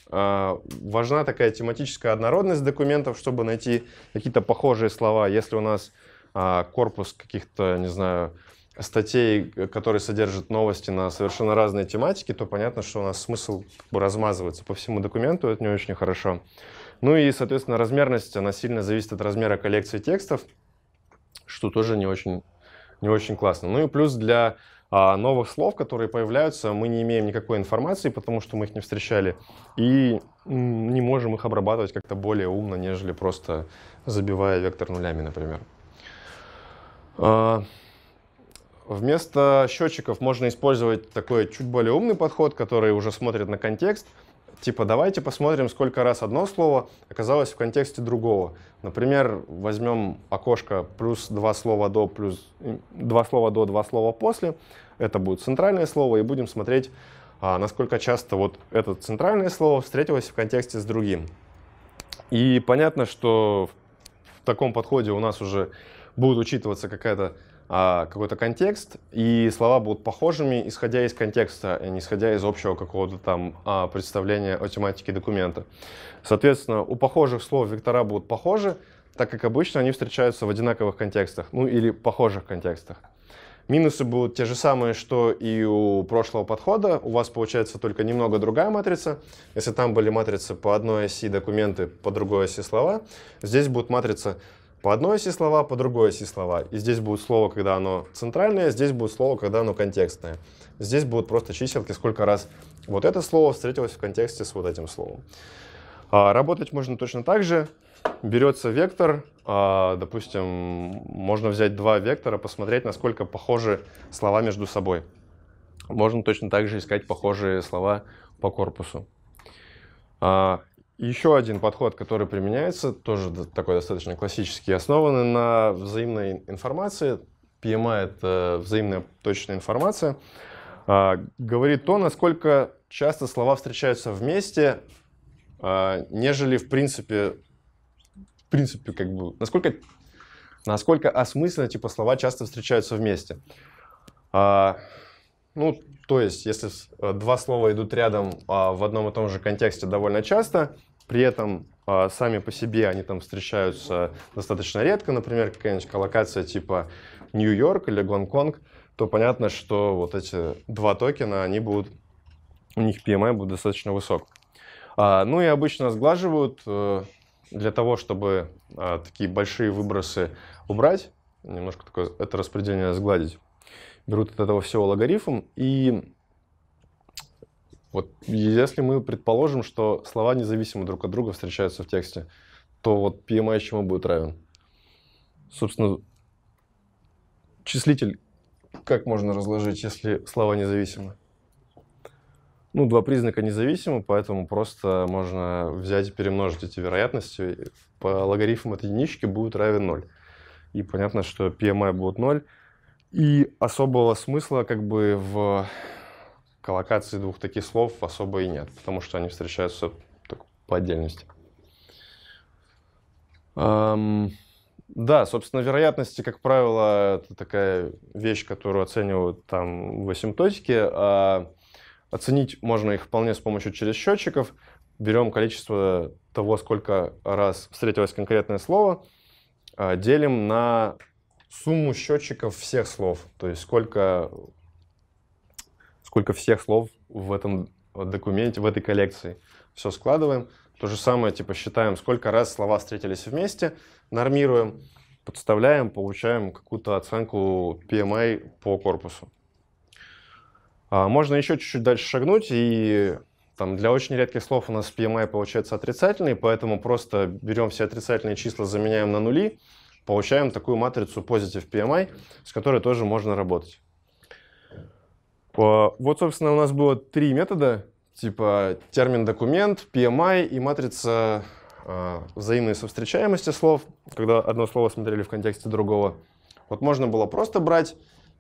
важна такая тематическая однородность документов, чтобы найти какие-то похожие слова. Если у нас а, корпус каких-то, не знаю, статей, э, которые содержат новости на совершенно разные тематики, то понятно, что у нас смысл как бы размазывается по всему документу, это не очень хорошо. Ну и, соответственно, размерность, она сильно зависит от размера коллекции текстов, что тоже не очень, не очень классно. Ну и плюс для а, новых слов, которые появляются, мы не имеем никакой информации, потому что мы их не встречали, и не можем их обрабатывать как-то более умно, нежели просто забивая вектор нулями, например. А, вместо счетчиков можно использовать такой чуть более умный подход, который уже смотрит на контекст. Типа, давайте посмотрим, сколько раз одно слово оказалось в контексте другого. Например, возьмем окошко плюс два слова до, плюс два слова до, два слова после. Это будет центральное слово, и будем смотреть, а, насколько часто вот это центральное слово встретилось в контексте с другим. И понятно, что в таком подходе у нас уже будет учитываться какая-то а, какой-то контекст, и слова будут похожими, исходя из контекста, а не исходя из общего какого-то там а, представления о тематике документа. Соответственно, у похожих слов вектора будут похожи, так как обычно они встречаются в одинаковых контекстах, ну или похожих контекстах. Минусы будут те же самые, что и у прошлого подхода. У вас получается только немного другая матрица. Если там были матрицы по одной оси документы, по другой оси слова, здесь будет матрица по одной оси слова, по другой оси слова. И здесь будет слово, когда оно центральное, здесь будет слово, когда оно контекстное. Здесь будут просто чиселки, сколько раз вот это слово встретилось в контексте с вот этим словом. А, работать можно точно так же. Берется вектор, а, допустим, можно взять два вектора, посмотреть, насколько похожи слова между собой. Можно точно так же искать похожие слова по корпусу. А, еще один подход, который применяется, тоже такой достаточно классический, основанный на взаимной информации. PMI — это взаимная точная информация. А, говорит то, насколько часто слова встречаются вместе, а, нежели в принципе, в принципе, как бы, насколько, насколько осмысленно, типа, слова часто встречаются вместе. А, ну, то есть, если э, два слова идут рядом в одном и том же контексте довольно часто — при этом а, сами по себе они там встречаются достаточно редко, например, какая-нибудь коллокация типа Нью-Йорк или Гонконг, то понятно, что вот эти два токена, они будут, у них PMI будет достаточно высок. А, ну и обычно сглаживают э, для того, чтобы а, такие большие выбросы убрать, немножко такое это распределение сгладить. Берут от этого всего логарифм и вот если мы предположим, что слова независимо друг от друга встречаются в тексте, то вот PMI чему будет равен? Собственно, числитель как можно разложить, если слова независимы? Ну, два признака независимы, поэтому просто можно взять и перемножить эти вероятности. По логарифмам этой единички будет равен 0. И понятно, что PMI будет 0. И особого смысла как бы в коллокации двух таких слов особо и нет, потому что они встречаются только по отдельности. Эм, да, собственно, вероятности, как правило, это такая вещь, которую оценивают там в асимптотике. А оценить можно их вполне с помощью через счетчиков. Берем количество того, сколько раз встретилось конкретное слово, а, делим на сумму счетчиков всех слов, то есть сколько сколько всех слов в этом документе, в этой коллекции. Все складываем. То же самое, типа, считаем, сколько раз слова встретились вместе, нормируем, подставляем, получаем какую-то оценку PMI по корпусу. А можно еще чуть-чуть дальше шагнуть, и там, для очень редких слов у нас PMI получается отрицательный, поэтому просто берем все отрицательные числа, заменяем на нули, получаем такую матрицу positive PMI, с которой тоже можно работать. Типа, вот, собственно, у нас было три метода, типа термин документ, PMI и матрица а, взаимной совстречаемости слов, когда одно слово смотрели в контексте другого. Вот можно было просто брать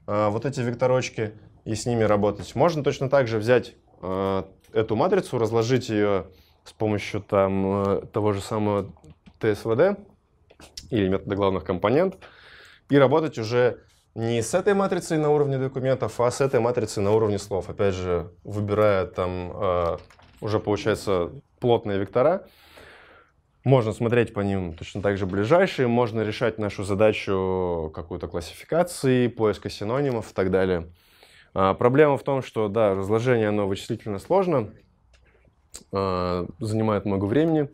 а, вот эти векторочки и с ними работать. Можно точно так же взять а, эту матрицу, разложить ее с помощью там, э, того же самого ТСВД или метода главных компонент и работать уже не с этой матрицей на уровне документов, а с этой матрицей на уровне слов. Опять же, выбирая там э, уже, получается, плотные вектора, можно смотреть по ним точно так же ближайшие, можно решать нашу задачу какой то классификации, поиска синонимов и так далее. А, проблема в том, что, да, разложение, оно вычислительно сложно, а, занимает много времени,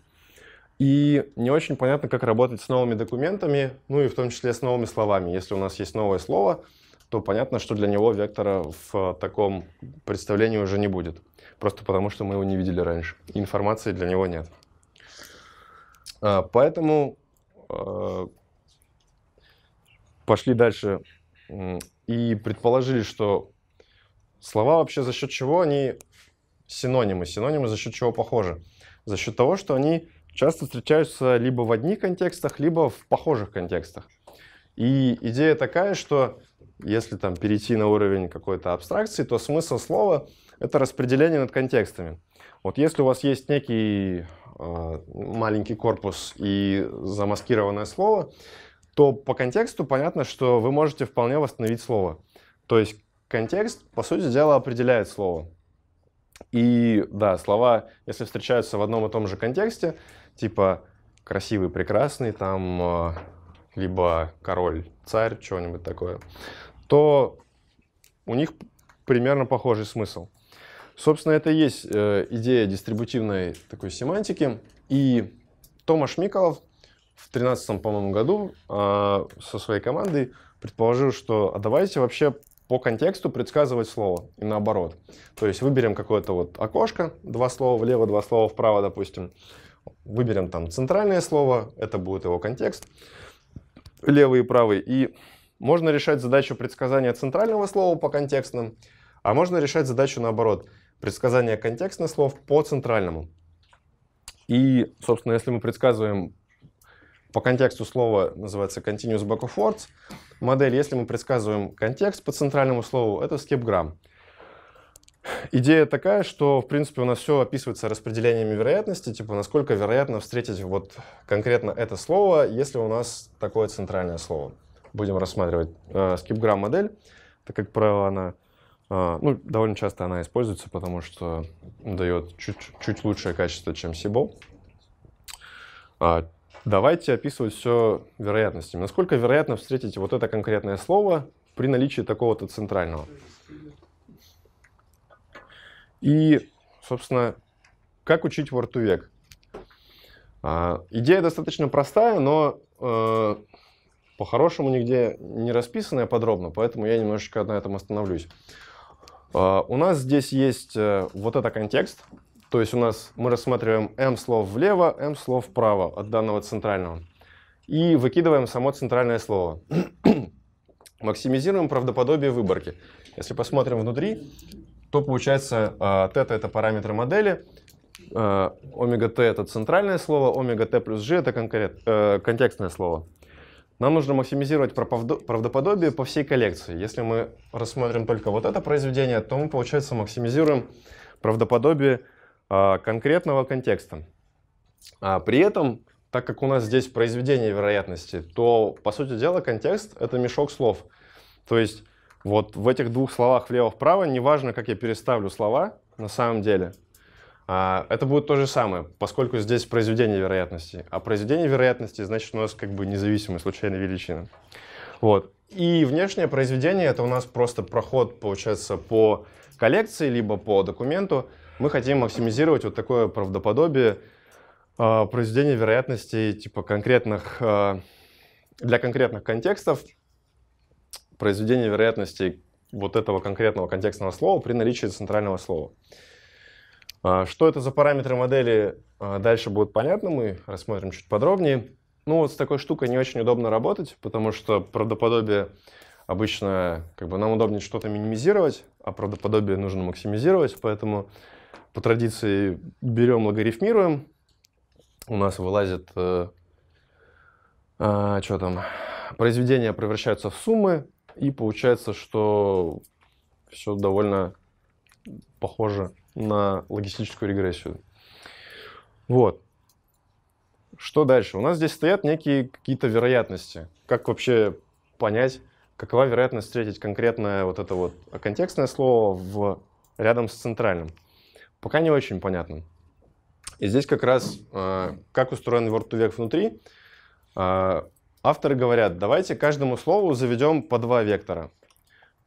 и не очень понятно, как работать с новыми документами, ну и в том числе с новыми словами. Если у нас есть новое слово, то понятно, что для него вектора в таком представлении уже не будет. Просто потому, что мы его не видели раньше. Информации для него нет. А, поэтому а, пошли дальше и предположили, что слова вообще за счет чего они синонимы. Синонимы за счет чего похожи? За счет того, что они часто встречаются либо в одних контекстах, либо в похожих контекстах. И идея такая, что если там перейти на уровень какой-то абстракции, то смысл слова — это распределение над контекстами. Вот если у вас есть некий э, маленький корпус и замаскированное слово, то по контексту понятно, что вы можете вполне восстановить слово. То есть контекст, по сути дела, определяет слово. И да, слова, если встречаются в одном и том же контексте, типа красивый, прекрасный, там а, либо король, царь, что-нибудь такое, то у них примерно похожий смысл. Собственно, это и есть э, идея дистрибутивной такой семантики. И Томаш Миколов в 13 по-моему, году а, со своей командой предположил, что а давайте вообще по контексту предсказывать слово и наоборот. То есть выберем какое-то вот окошко, два слова влево, два слова вправо, допустим, Выберем там центральное слово, это будет его контекст, левый и правый. И можно решать задачу предсказания центрального слова по контекстным, а можно решать задачу наоборот, предсказание контекстных слов по центральному. И, собственно, если мы предсказываем по контексту слова, называется continuous back of words модель, если мы предсказываем контекст по центральному слову, это скипграмм идея такая, что, в принципе, у нас все описывается распределениями вероятности, типа, насколько вероятно встретить вот конкретно это слово, если у нас такое центральное слово. Будем рассматривать э, модель так как правило она, э, ну, довольно часто она используется, потому что дает чуть, чуть лучшее качество, чем SIBO. А, давайте описывать все вероятностями. Насколько вероятно встретить вот это конкретное слово при наличии такого-то центрального. И, собственно, как учить Word to Vec? А, идея достаточно простая, но э, по-хорошему нигде не расписанная подробно, поэтому я немножечко на этом остановлюсь. А, у нас здесь есть э, вот это контекст, то есть у нас мы рассматриваем m слов влево, m слов вправо от данного центрального. И выкидываем само центральное слово. Максимизируем правдоподобие выборки. Если посмотрим внутри, то получается а, тета это параметры модели, а, омега т это центральное слово, омега т плюс g это конкрет, э, контекстное слово. Нам нужно максимизировать правдоподобие по всей коллекции. Если мы рассмотрим только вот это произведение, то мы, получается, максимизируем правдоподобие а, конкретного контекста. А при этом, так как у нас здесь произведение вероятности, то, по сути дела, контекст — это мешок слов. То есть вот в этих двух словах влево-вправо, неважно, как я переставлю слова, на самом деле, а, это будет то же самое, поскольку здесь произведение вероятности. А произведение вероятности, значит, у нас как бы независимые случайные величины. Вот. И внешнее произведение — это у нас просто проход, получается, по коллекции, либо по документу. Мы хотим максимизировать вот такое правдоподобие э, произведения вероятностей типа конкретных, э, для конкретных контекстов, произведение вероятностей вот этого конкретного контекстного слова при наличии центрального слова. А, что это за параметры модели, а, дальше будет понятно, мы рассмотрим чуть подробнее. Ну вот с такой штукой не очень удобно работать, потому что правдоподобие обычно как бы нам удобнее что-то минимизировать, а правдоподобие нужно максимизировать, поэтому по традиции берем логарифмируем, у нас вылазит э, э, что там произведения превращаются в суммы, и получается, что все довольно похоже на логистическую регрессию. Вот. Что дальше? У нас здесь стоят некие какие-то вероятности. Как вообще понять, какова вероятность встретить конкретное вот это вот контекстное слово в, рядом с центральным? Пока не очень понятно. И здесь как раз, э, как устроен word to vec внутри, э, Авторы говорят, давайте каждому слову заведем по два вектора.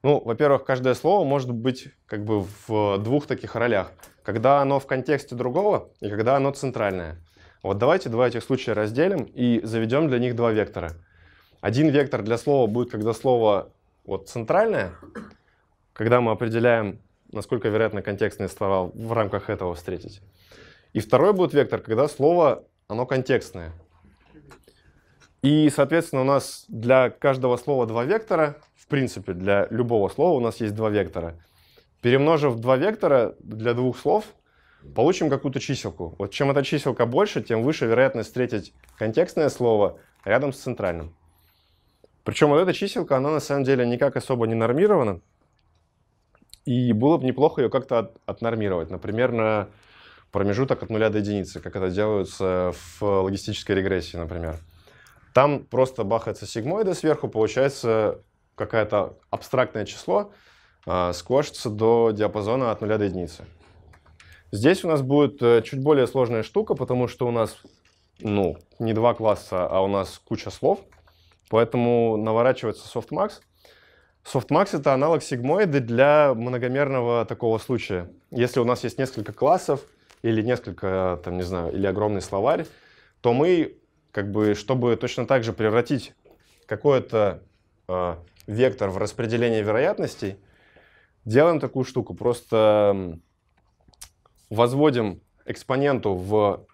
Ну, во-первых, каждое слово может быть как бы в двух таких ролях. Когда оно в контексте другого и когда оно центральное. Вот давайте два этих случая разделим и заведем для них два вектора. Один вектор для слова будет, когда слово вот центральное, когда мы определяем, насколько вероятно контекстные слова в рамках этого встретить. И второй будет вектор, когда слово, оно контекстное. И, соответственно, у нас для каждого слова два вектора. В принципе, для любого слова у нас есть два вектора. Перемножив два вектора для двух слов, получим какую-то чиселку. Вот чем эта чиселка больше, тем выше вероятность встретить контекстное слово рядом с центральным. Причем вот эта чиселка, она на самом деле никак особо не нормирована. И было бы неплохо ее как-то от, отнормировать. Например, на промежуток от нуля до единицы, как это делается в логистической регрессии, например. Там просто бахается сигмоиды сверху, получается какое-то абстрактное число, э, а, сквошится до диапазона от 0 до единицы. Здесь у нас будет э, чуть более сложная штука, потому что у нас ну, не два класса, а у нас куча слов. Поэтому наворачивается softmax. Softmax — это аналог сигмоида для многомерного такого случая. Если у нас есть несколько классов или несколько, там, не знаю, или огромный словарь, то мы как бы, чтобы точно так же превратить какой-то э, вектор в распределение вероятностей, делаем такую штуку. Просто возводим экспоненту в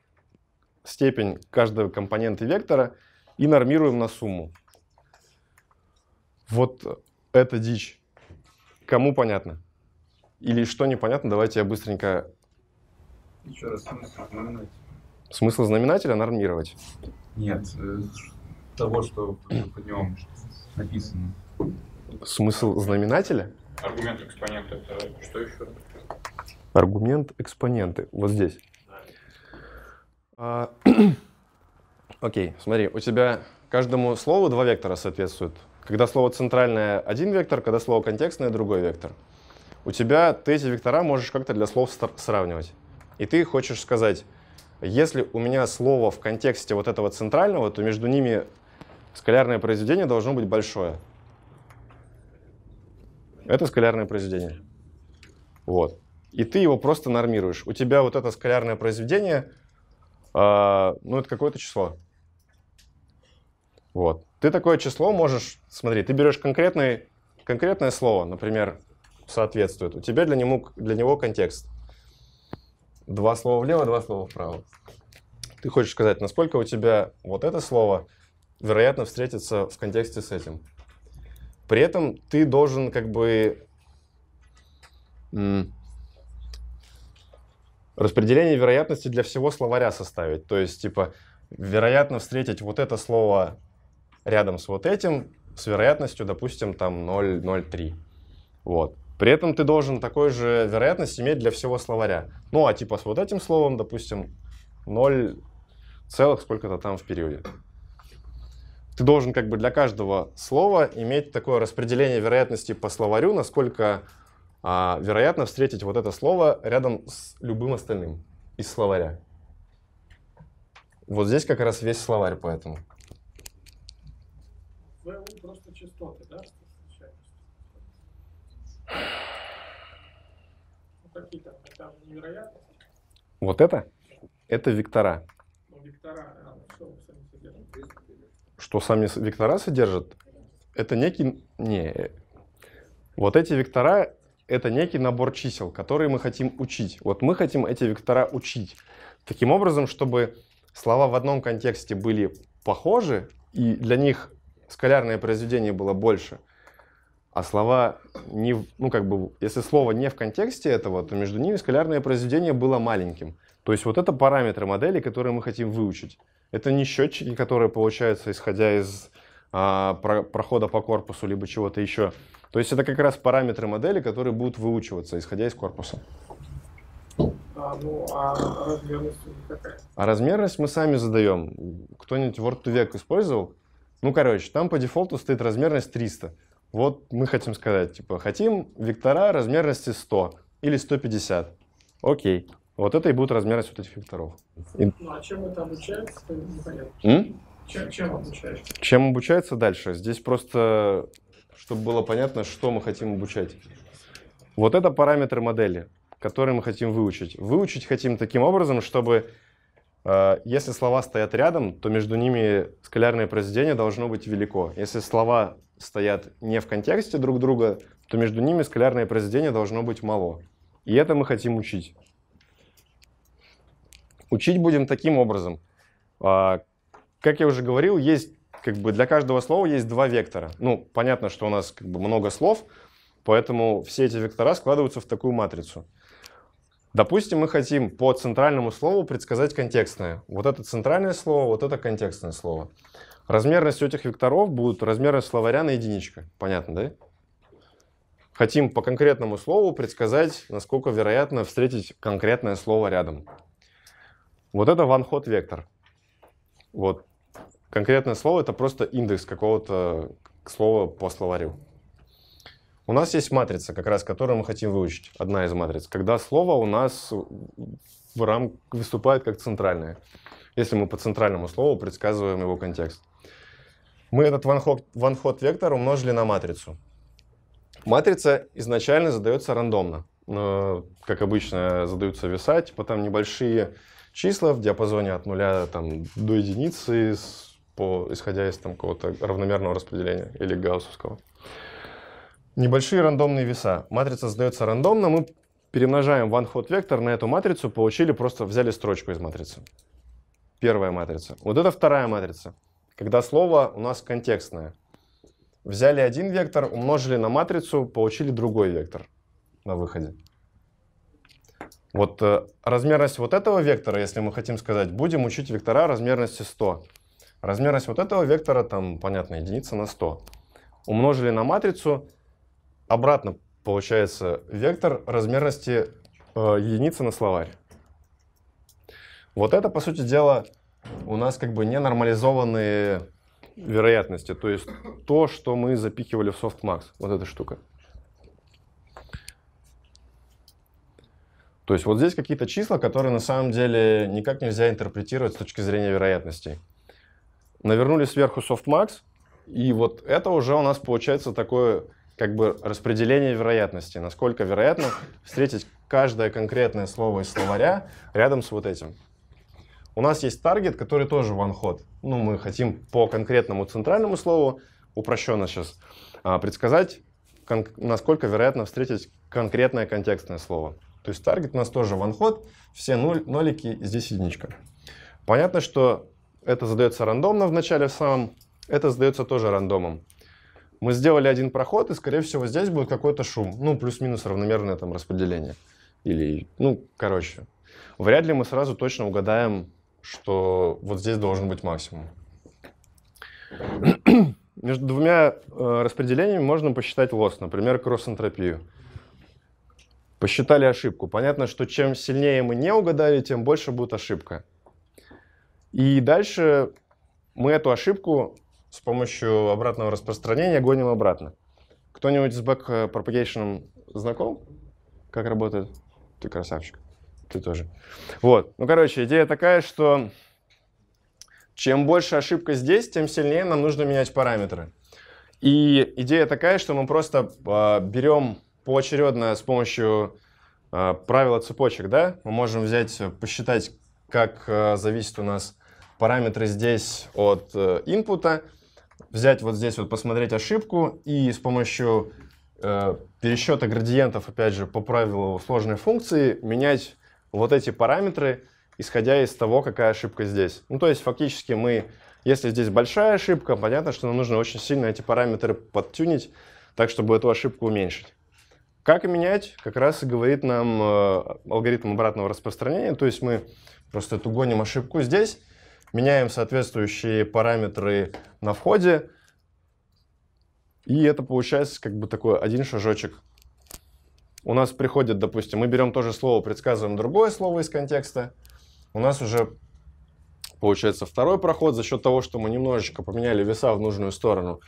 степень каждого компонента вектора и нормируем на сумму. Вот это дичь. Кому понятно? Или что непонятно, давайте я быстренько... Еще раз, ну, Смысл знаменателя нормировать? Нет, э, того, что под нем написано. Смысл знаменателя? Аргумент экспонента – это что еще? Аргумент экспоненты. Вот здесь. Да. Окей, смотри, у тебя каждому слову два вектора соответствуют. Когда слово центральное – один вектор, когда слово контекстное – другой вектор. У тебя ты эти вектора можешь как-то для слов сравнивать. И ты хочешь сказать, если у меня слово в контексте вот этого центрального, то между ними скалярное произведение должно быть большое. Это скалярное произведение. Вот. И ты его просто нормируешь. У тебя вот это скалярное произведение, э, ну, это какое-то число. Вот. Ты такое число можешь, смотри, ты берешь конкретное конкретное слово, например, соответствует. У тебя для него, для него контекст два слова влево, два слова вправо. Ты хочешь сказать, насколько у тебя вот это слово, вероятно, встретится в контексте с этим. При этом ты должен как бы распределение вероятности для всего словаря составить. То есть, типа, вероятно встретить вот это слово рядом с вот этим с вероятностью, допустим, там 0,03. Вот. При этом ты должен такой же вероятность иметь для всего словаря. Ну, а типа с вот этим словом, допустим, 0 целых сколько-то там в периоде. Ты должен как бы для каждого слова иметь такое распределение вероятности по словарю, насколько а, вероятно встретить вот это слово рядом с любым остальным из словаря. Вот здесь как раз весь словарь поэтому. Вот это? Это вектора. Ну, а, Что сами вектора содержат? Это некий... Не, вот эти вектора — это некий набор чисел, которые мы хотим учить. Вот мы хотим эти вектора учить. Таким образом, чтобы слова в одном контексте были похожи, и для них скалярное произведение было больше — а слова не, ну как бы, если слово не в контексте этого, то между ними скалярное произведение было маленьким. То есть вот это параметры модели, которые мы хотим выучить. Это не счетчики, которые получаются исходя из а, про, прохода по корпусу либо чего-то еще. То есть это как раз параметры модели, которые будут выучиваться исходя из корпуса. А, ну, а размерность какая? А размерность мы сами задаем. Кто-нибудь Word to Vec использовал? Ну, короче, там по дефолту стоит размерность 300. Вот мы хотим сказать, типа, хотим вектора размерности 100 или 150. Окей. Вот это и будут размерность вот этих векторов. И... Ну, а чем это обучается, непонятно. Чем, чем обучается? Чем обучается дальше? Здесь просто, чтобы было понятно, что мы хотим обучать. Вот это параметры модели, которые мы хотим выучить. Выучить хотим таким образом, чтобы э, если слова стоят рядом, то между ними скалярное произведение должно быть велико. Если слова стоят не в контексте друг друга, то между ними скалярное произведение должно быть мало. И это мы хотим учить. Учить будем таким образом. А, как я уже говорил, есть как бы для каждого слова есть два вектора. Ну, понятно, что у нас как бы много слов, поэтому все эти вектора складываются в такую матрицу. Допустим, мы хотим по центральному слову предсказать контекстное. Вот это центральное слово, вот это контекстное слово. Размерность этих векторов будет размерность словаря на единичка. Понятно, да? Хотим по конкретному слову предсказать, насколько вероятно встретить конкретное слово рядом. Вот это one-hot вектор. Вот. Конкретное слово — это просто индекс какого-то слова по словарю. У нас есть матрица, как раз которую мы хотим выучить, одна из матриц, когда слово у нас в рам... выступает как центральное, если мы по центральному слову предсказываем его контекст. Мы этот one-hot вектор умножили на матрицу. Матрица изначально задается рандомно. Как обычно, задаются веса, типа там небольшие числа в диапазоне от нуля там, до единицы, по, исходя из там, какого-то равномерного распределения или гауссовского. Небольшие рандомные веса. Матрица задается рандомно, мы перемножаем one-hot вектор на эту матрицу, получили, просто взяли строчку из матрицы. Первая матрица. Вот это вторая матрица когда слово у нас контекстное. Взяли один вектор, умножили на матрицу, получили другой вектор на выходе. Вот э, размерность вот этого вектора, если мы хотим сказать, будем учить вектора размерности 100. Размерность вот этого вектора, там, понятно, единица на 100. Умножили на матрицу, обратно получается вектор размерности э, единицы на словарь. Вот это, по сути дела, у нас как бы не нормализованные вероятности. То есть то, что мы запихивали в softmax, вот эта штука. То есть вот здесь какие-то числа, которые на самом деле никак нельзя интерпретировать с точки зрения вероятностей. Навернули сверху softmax, и вот это уже у нас получается такое как бы распределение вероятности. Насколько вероятно встретить каждое конкретное слово из словаря рядом с вот этим. У нас есть таргет, который тоже one-hot. Ну, мы хотим по конкретному центральному слову, упрощенно сейчас, а, предсказать, насколько вероятно встретить конкретное контекстное слово. То есть таргет у нас тоже one-hot, все нуль, нолики, здесь единичка. Понятно, что это задается рандомно в начале в самом, это задается тоже рандомом. Мы сделали один проход, и, скорее всего, здесь будет какой-то шум. Ну, плюс-минус равномерное там распределение. Или, ну, короче. Вряд ли мы сразу точно угадаем что вот здесь должен быть максимум. Между двумя э, распределениями можно посчитать лосс, например, кросс-энтропию. Посчитали ошибку. Понятно, что чем сильнее мы не угадали, тем больше будет ошибка. И дальше мы эту ошибку с помощью обратного распространения гоним обратно. Кто-нибудь с back propagation э, знаком? Как работает? Ты красавчик. Ты тоже. Вот. Ну, короче, идея такая, что чем больше ошибка здесь, тем сильнее нам нужно менять параметры. И идея такая, что мы просто э, берем поочередно с помощью э, правила цепочек, да, мы можем взять, посчитать, как э, зависит у нас параметры здесь от э, инпута, взять вот здесь вот, посмотреть ошибку и с помощью э, пересчета градиентов, опять же, по правилу сложной функции, менять вот эти параметры, исходя из того, какая ошибка здесь. Ну, то есть фактически мы, если здесь большая ошибка, понятно, что нам нужно очень сильно эти параметры подтюнить, так, чтобы эту ошибку уменьшить. Как менять, как раз и говорит нам э, алгоритм обратного распространения, то есть мы просто эту гоним ошибку здесь, меняем соответствующие параметры на входе, и это получается как бы такой один шажочек у нас приходит, допустим, мы берем то же слово, предсказываем другое слово из контекста, у нас уже получается второй проход за счет того, что мы немножечко поменяли веса в нужную сторону,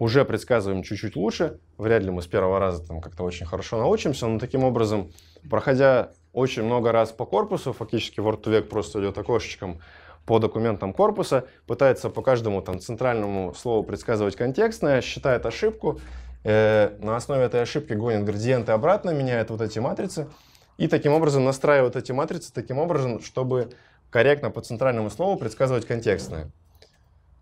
уже предсказываем чуть-чуть лучше. Вряд ли мы с первого раза там как-то очень хорошо научимся, но таким образом, проходя очень много раз по корпусу, фактически word to век просто идет окошечком по документам корпуса, пытается по каждому там центральному слову предсказывать контекстное, считает ошибку, э, на основе этой ошибки гонит градиенты обратно, меняет вот эти матрицы, и таким образом настраивает эти матрицы таким образом, чтобы корректно по центральному слову предсказывать контекстные.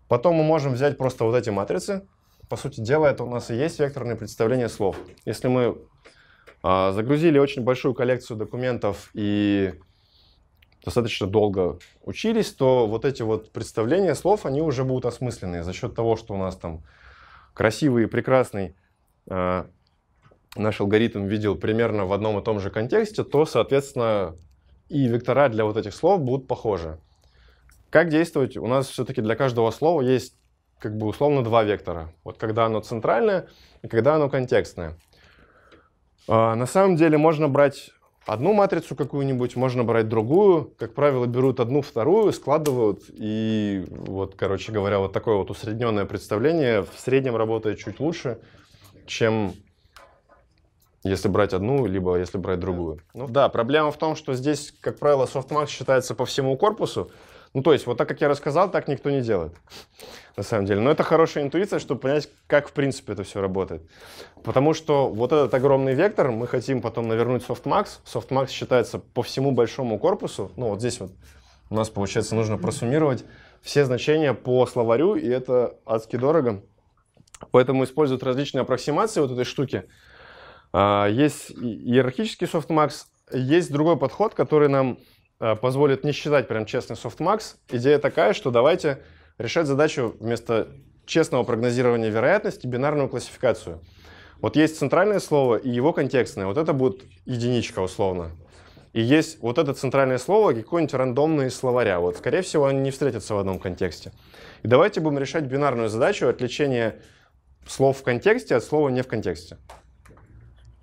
Потом мы можем взять просто вот эти матрицы. По сути дела, это у нас и есть векторное представление слов. Если мы э, загрузили очень большую коллекцию документов и достаточно долго учились, то вот эти вот представления слов, они уже будут осмысленные за счет того, что у нас там красивый и прекрасный Э, наш алгоритм видел примерно в одном и том же контексте, то, соответственно, и вектора для вот этих слов будут похожи. Как действовать? У нас все-таки для каждого слова есть как бы условно два вектора. Вот когда оно центральное и когда оно контекстное. А, на самом деле можно брать одну матрицу какую-нибудь, можно брать другую. Как правило, берут одну, вторую, складывают. И вот, короче говоря, вот такое вот усредненное представление в среднем работает чуть лучше чем если брать одну, либо если брать другую. Ну да, проблема в том, что здесь, как правило, Softmax считается по всему корпусу. Ну, то есть, вот так, как я рассказал, так никто не делает, на самом деле. Но это хорошая интуиция, чтобы понять, как, в принципе, это все работает. Потому что вот этот огромный вектор, мы хотим потом навернуть softmax. Softmax считается по всему большому корпусу. Ну, вот здесь вот у нас, получается, нужно просуммировать все значения по словарю, и это адски дорого. Поэтому используют различные аппроксимации вот этой штуки. А, есть иерархический Softmax, есть другой подход, который нам а, позволит не считать прям честный Softmax. Идея такая, что давайте решать задачу вместо честного прогнозирования вероятности бинарную классификацию. Вот есть центральное слово и его контекстное. Вот это будет единичка условно. И есть вот это центральное слово и какой нибудь рандомное словаря. Вот, скорее всего, они не встретятся в одном контексте. И давайте будем решать бинарную задачу отличения слов в контексте от слова не в контексте.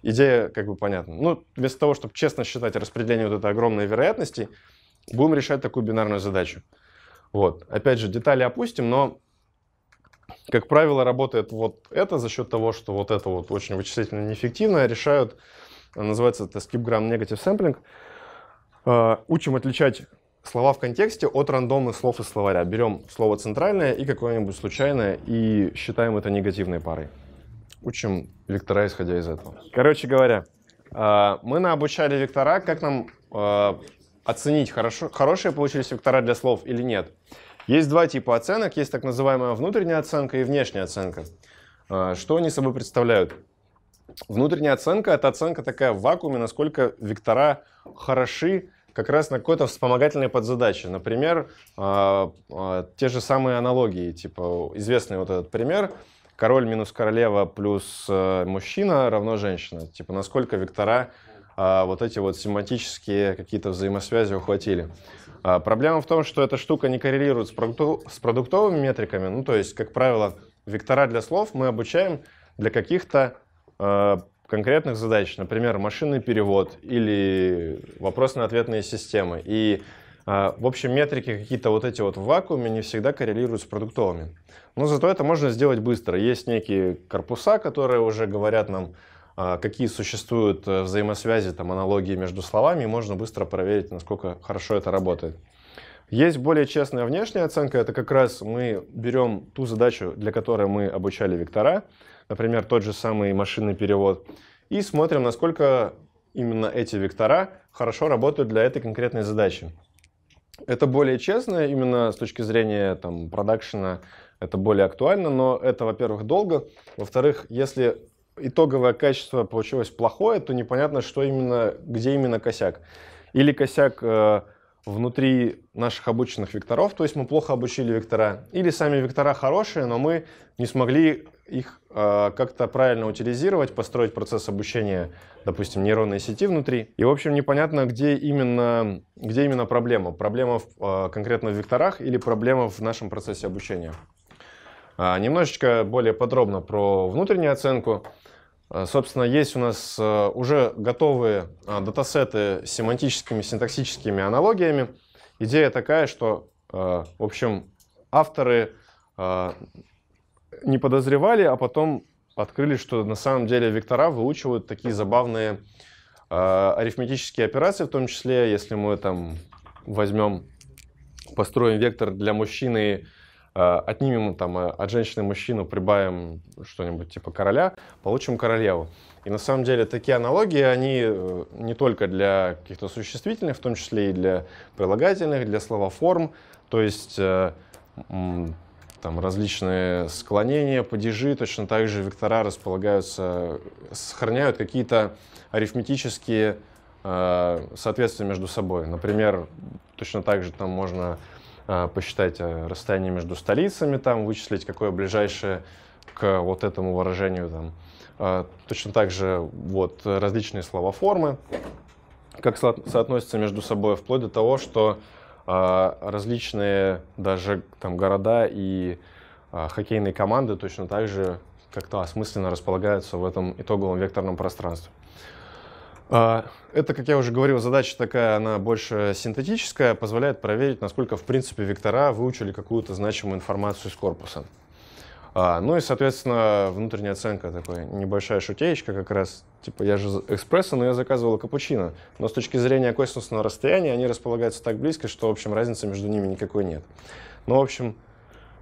Идея как бы понятна. Ну, вместо того, чтобы честно считать распределение вот этой огромной вероятности, будем решать такую бинарную задачу. Вот. Опять же, детали опустим, но, как правило, работает вот это за счет того, что вот это вот очень вычислительно неэффективно решают, называется это skip gram negative sampling. Учим отличать слова в контексте от рандома слов из словаря. Берем слово центральное и какое-нибудь случайное и считаем это негативной парой. Учим вектора, исходя из этого. Короче говоря, а, мы наобучали вектора, как нам а, оценить, хорошо, хорошие получились вектора для слов или нет. Есть два типа оценок. Есть так называемая внутренняя оценка и внешняя оценка. А, что они собой представляют? Внутренняя оценка — это оценка такая в вакууме, насколько вектора хороши как раз на какой-то вспомогательной подзадаче. Например, а, а, те же самые аналогии, типа известный вот этот пример, король минус королева плюс э, мужчина равно женщина. Типа насколько вектора а, вот эти вот семантические какие-то взаимосвязи ухватили. Проблема в том, что эта штука не коррелирует с, продуктовыми метриками. Ну, то есть, как правило, вектора для слов мы обучаем для каких-то конкретных задач, например, машинный перевод или вопросно-ответные системы. И, а, в общем, метрики какие-то вот эти вот в вакууме не всегда коррелируют с продуктовыми. Но зато это можно сделать быстро. Есть некие корпуса, которые уже говорят нам, а, какие существуют э, взаимосвязи, там, аналогии между словами, и можно быстро проверить, насколько хорошо это работает. Есть более честная внешняя оценка, это как раз мы берем ту задачу, для которой мы обучали вектора, например, тот же самый машинный перевод, и смотрим, насколько именно эти вектора хорошо работают для этой конкретной задачи. Это более честно, именно с точки зрения там, продакшена это более актуально, но это, во-первых, долго. Во-вторых, если итоговое качество получилось плохое, то непонятно, что именно, где именно косяк. Или косяк э, внутри наших обученных векторов, то есть мы плохо обучили вектора. Или сами вектора хорошие, но мы не смогли их а, как-то правильно утилизировать, построить процесс обучения, допустим, нейронной сети внутри. И, в общем, непонятно, где именно, где именно проблема. Проблема в, а, конкретно в векторах или проблема в нашем процессе обучения. А, немножечко более подробно про внутреннюю оценку. Собственно, есть у нас уже готовые датасеты с семантическими, синтаксическими аналогиями. Идея такая, что, в общем, авторы не подозревали, а потом открыли, что на самом деле вектора выучивают такие забавные э, арифметические операции, в том числе, если мы там возьмем, построим вектор для мужчины, э, отнимем там а, от женщины мужчину, прибавим что-нибудь типа короля, получим королеву. И на самом деле такие аналогии, они э, не только для каких-то существительных, в том числе и для прилагательных, для словоформ. То есть э, там различные склонения, падежи, точно так же вектора располагаются, сохраняют какие-то арифметические э, соответствия между собой. Например, точно так же там можно э, посчитать э, расстояние между столицами, там вычислить, какое ближайшее к вот этому выражению. Там. Э, точно так же вот различные словоформы, как соотносятся между собой, вплоть до того, что а, различные даже там города и а, хоккейные команды точно так же как-то осмысленно располагаются в этом итоговом векторном пространстве. А, это, как я уже говорил, задача такая, она больше синтетическая, позволяет проверить, насколько, в принципе, вектора выучили какую-то значимую информацию из корпуса. А, ну и, соответственно, внутренняя оценка такой небольшая шутеечка как раз. Типа, я же экспресса, но я заказывала капучино. Но с точки зрения косинусного расстояния они располагаются так близко, что, в общем, разницы между ними никакой нет. Ну, в общем,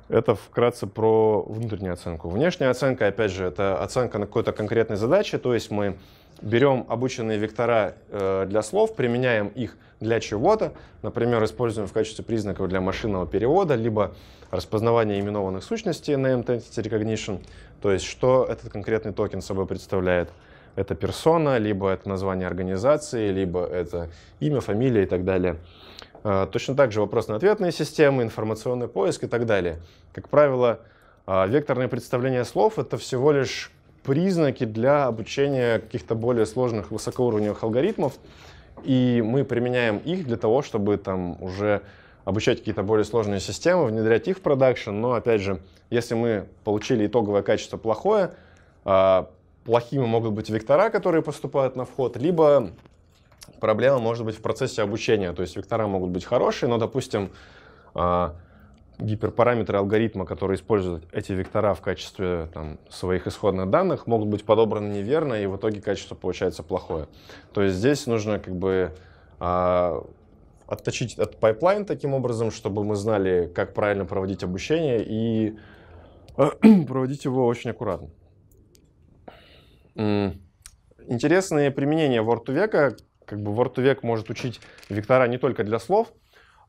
это вкратце про внутреннюю оценку. Внешняя оценка, опять же, это оценка на какой-то конкретной задаче, то есть мы берем обученные вектора э, для слов, применяем их для чего-то, например, используем в качестве признаков для машинного перевода, либо распознавание именованных сущностей Name Entity Recognition, то есть что этот конкретный токен собой представляет. Это персона, либо это название организации, либо это имя, фамилия и так далее. А, точно так же вопросно-ответные системы, информационный поиск и так далее. Как правило, а, векторное представление слов — это всего лишь признаки для обучения каких-то более сложных высокоуровневых алгоритмов, и мы применяем их для того, чтобы там уже обучать какие-то более сложные системы, внедрять их в продакшн, но, опять же, если мы получили итоговое качество плохое, а, плохими могут быть вектора, которые поступают на вход, либо проблема может быть в процессе обучения. То есть вектора могут быть хорошие, но, допустим, а, гиперпараметры алгоритма, которые используют эти вектора в качестве там, своих исходных данных, могут быть подобраны неверно, и в итоге качество получается плохое. То есть здесь нужно как бы а, отточить этот пайплайн таким образом, чтобы мы знали, как правильно проводить обучение и э, проводить его очень аккуратно. Интересные применения Word to века. Как бы Word to век может учить вектора не только для слов,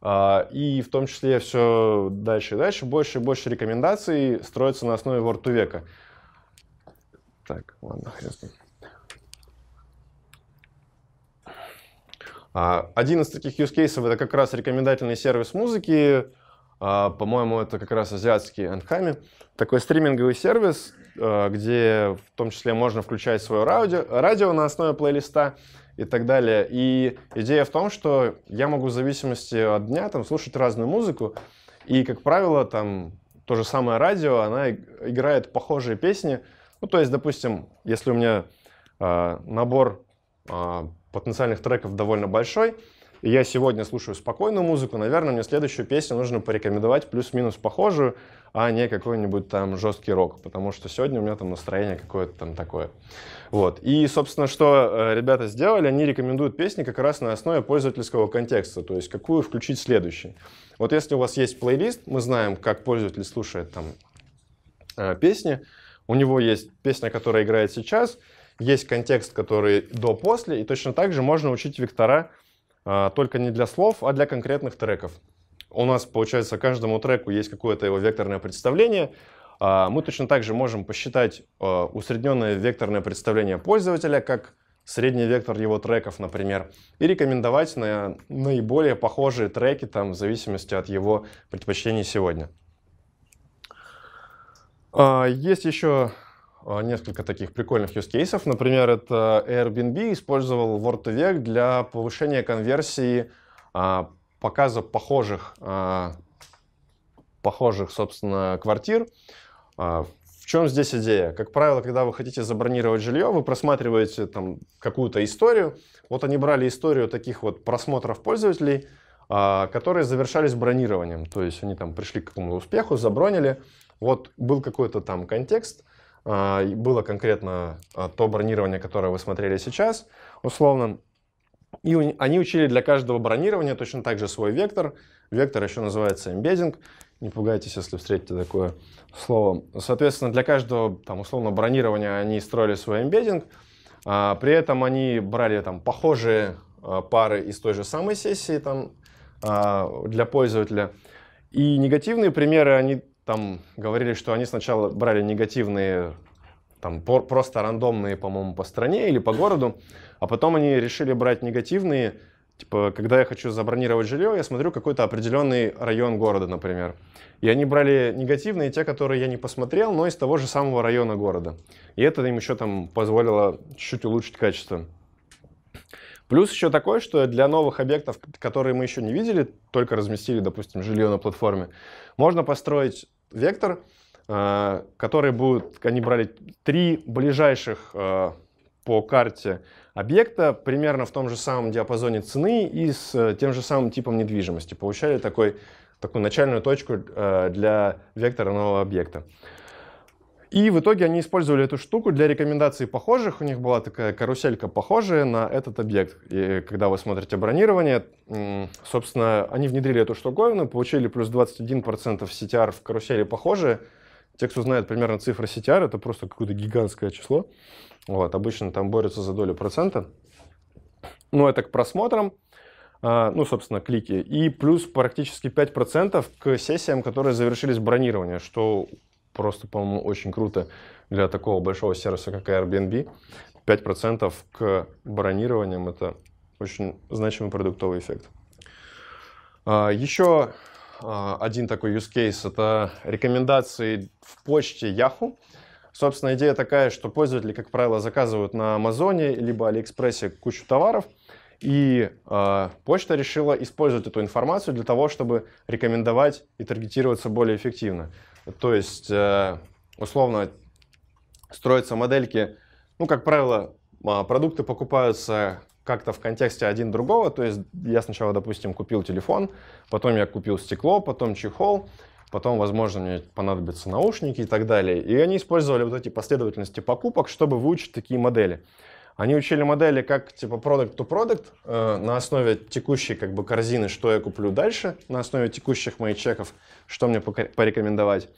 а, и в том числе все дальше и дальше, больше и больше рекомендаций строится на основе Word to века. Так, ладно, хрен А, один из таких use cases это как раз рекомендательный сервис музыки. А, по-моему, это как раз азиатский Анхами. Такой стриминговый сервис, а, где в том числе можно включать свое радио, радио на основе плейлиста и так далее. И идея в том, что я могу в зависимости от дня там, слушать разную музыку. И, как правило, там то же самое радио, она играет похожие песни. Ну, то есть, допустим, если у меня э, набор э, потенциальных треков довольно большой. И я сегодня слушаю спокойную музыку, наверное, мне следующую песню нужно порекомендовать плюс-минус похожую, а не какой-нибудь там жесткий рок, потому что сегодня у меня там настроение какое-то там такое. Вот. И, собственно, что э, ребята сделали, они рекомендуют песни как раз на основе пользовательского контекста, то есть какую включить следующий. Вот если у вас есть плейлист, мы знаем, как пользователь слушает там э, песни, у него есть песня, которая играет сейчас — есть контекст, который до-после, и точно так же можно учить вектора а, только не для слов, а для конкретных треков. У нас, получается, каждому треку есть какое-то его векторное представление. А, мы точно так же можем посчитать а, усредненное векторное представление пользователя как средний вектор его треков, например, и рекомендовать на наиболее похожие треки там, в зависимости от его предпочтений сегодня. А, есть еще Э, несколько таких прикольных use кейсов. Например, это Airbnb использовал Word to Vec для повышения конверсии а, показа похожих, а, похожих, собственно, квартир. А, в чем здесь идея? Как правило, когда вы хотите забронировать жилье, вы просматриваете там какую-то историю. Вот они брали историю таких вот просмотров пользователей, а, которые завершались бронированием. То есть они там пришли к какому-то успеху, забронили. Вот был какой-то там контекст, а, было конкретно а, то бронирование, которое вы смотрели сейчас, условно. И они учили для каждого бронирования точно так же свой вектор. Вектор еще называется embedding. Не пугайтесь, если встретите такое слово. Соответственно, для каждого, там, условно, бронирования они строили свой embedding. А, при этом они брали там похожие пары из той же самой сессии там, для пользователя. И негативные примеры, они там говорили, что они сначала брали негативные, там по, просто рандомные, по-моему, по стране или по городу, а потом они решили брать негативные, типа, когда я хочу забронировать жилье, я смотрю какой-то определенный район города, например. И они брали негативные, те, которые я не посмотрел, но из того же самого района города. И это им еще там позволило чуть-чуть улучшить качество. Плюс еще такое, что для новых объектов, которые мы еще не видели, только разместили, допустим, жилье на платформе, можно построить вектор, э, который будет, они брали три ближайших э, по карте объекта примерно в том же самом диапазоне цены и с э, тем же самым типом недвижимости. Получали такой, такую начальную точку для вектора нового объекта. И в итоге они использовали эту штуку для рекомендации похожих. У них была такая каруселька похожая на этот объект. И когда вы смотрите бронирование, собственно, они внедрили эту штуковину, получили плюс 21% CTR в карусели похожие. Те, кто знает примерно цифры CTR, это просто какое-то гигантское число. Вот, обычно там борются за долю процента. Ну, это к просмотрам, а, ну, собственно, клики. И плюс практически 5% к сессиям, которые завершились бронирование, что просто, по-моему, очень круто для такого большого сервиса, как Airbnb. 5% к бронированиям – это очень значимый продуктовый эффект. А, еще а, один такой use case – это рекомендации в почте Yahoo. Собственно, идея такая, что пользователи, как правило, заказывают на Амазоне либо Алиэкспрессе кучу товаров, и э, почта решила использовать эту информацию для того, чтобы рекомендовать и таргетироваться более эффективно. То есть, э, условно, строятся модельки, ну, как правило, а, продукты покупаются как-то в контексте один другого. То есть я сначала, допустим, купил телефон, потом я купил стекло, потом чехол, потом, возможно, мне понадобятся наушники и так далее. И они использовали вот эти последовательности покупок, чтобы выучить такие модели. Они учили модели как типа продукт to продукт э, на основе текущей как бы корзины, что я куплю дальше, на основе текущих моих чеков, что мне порекомендовать.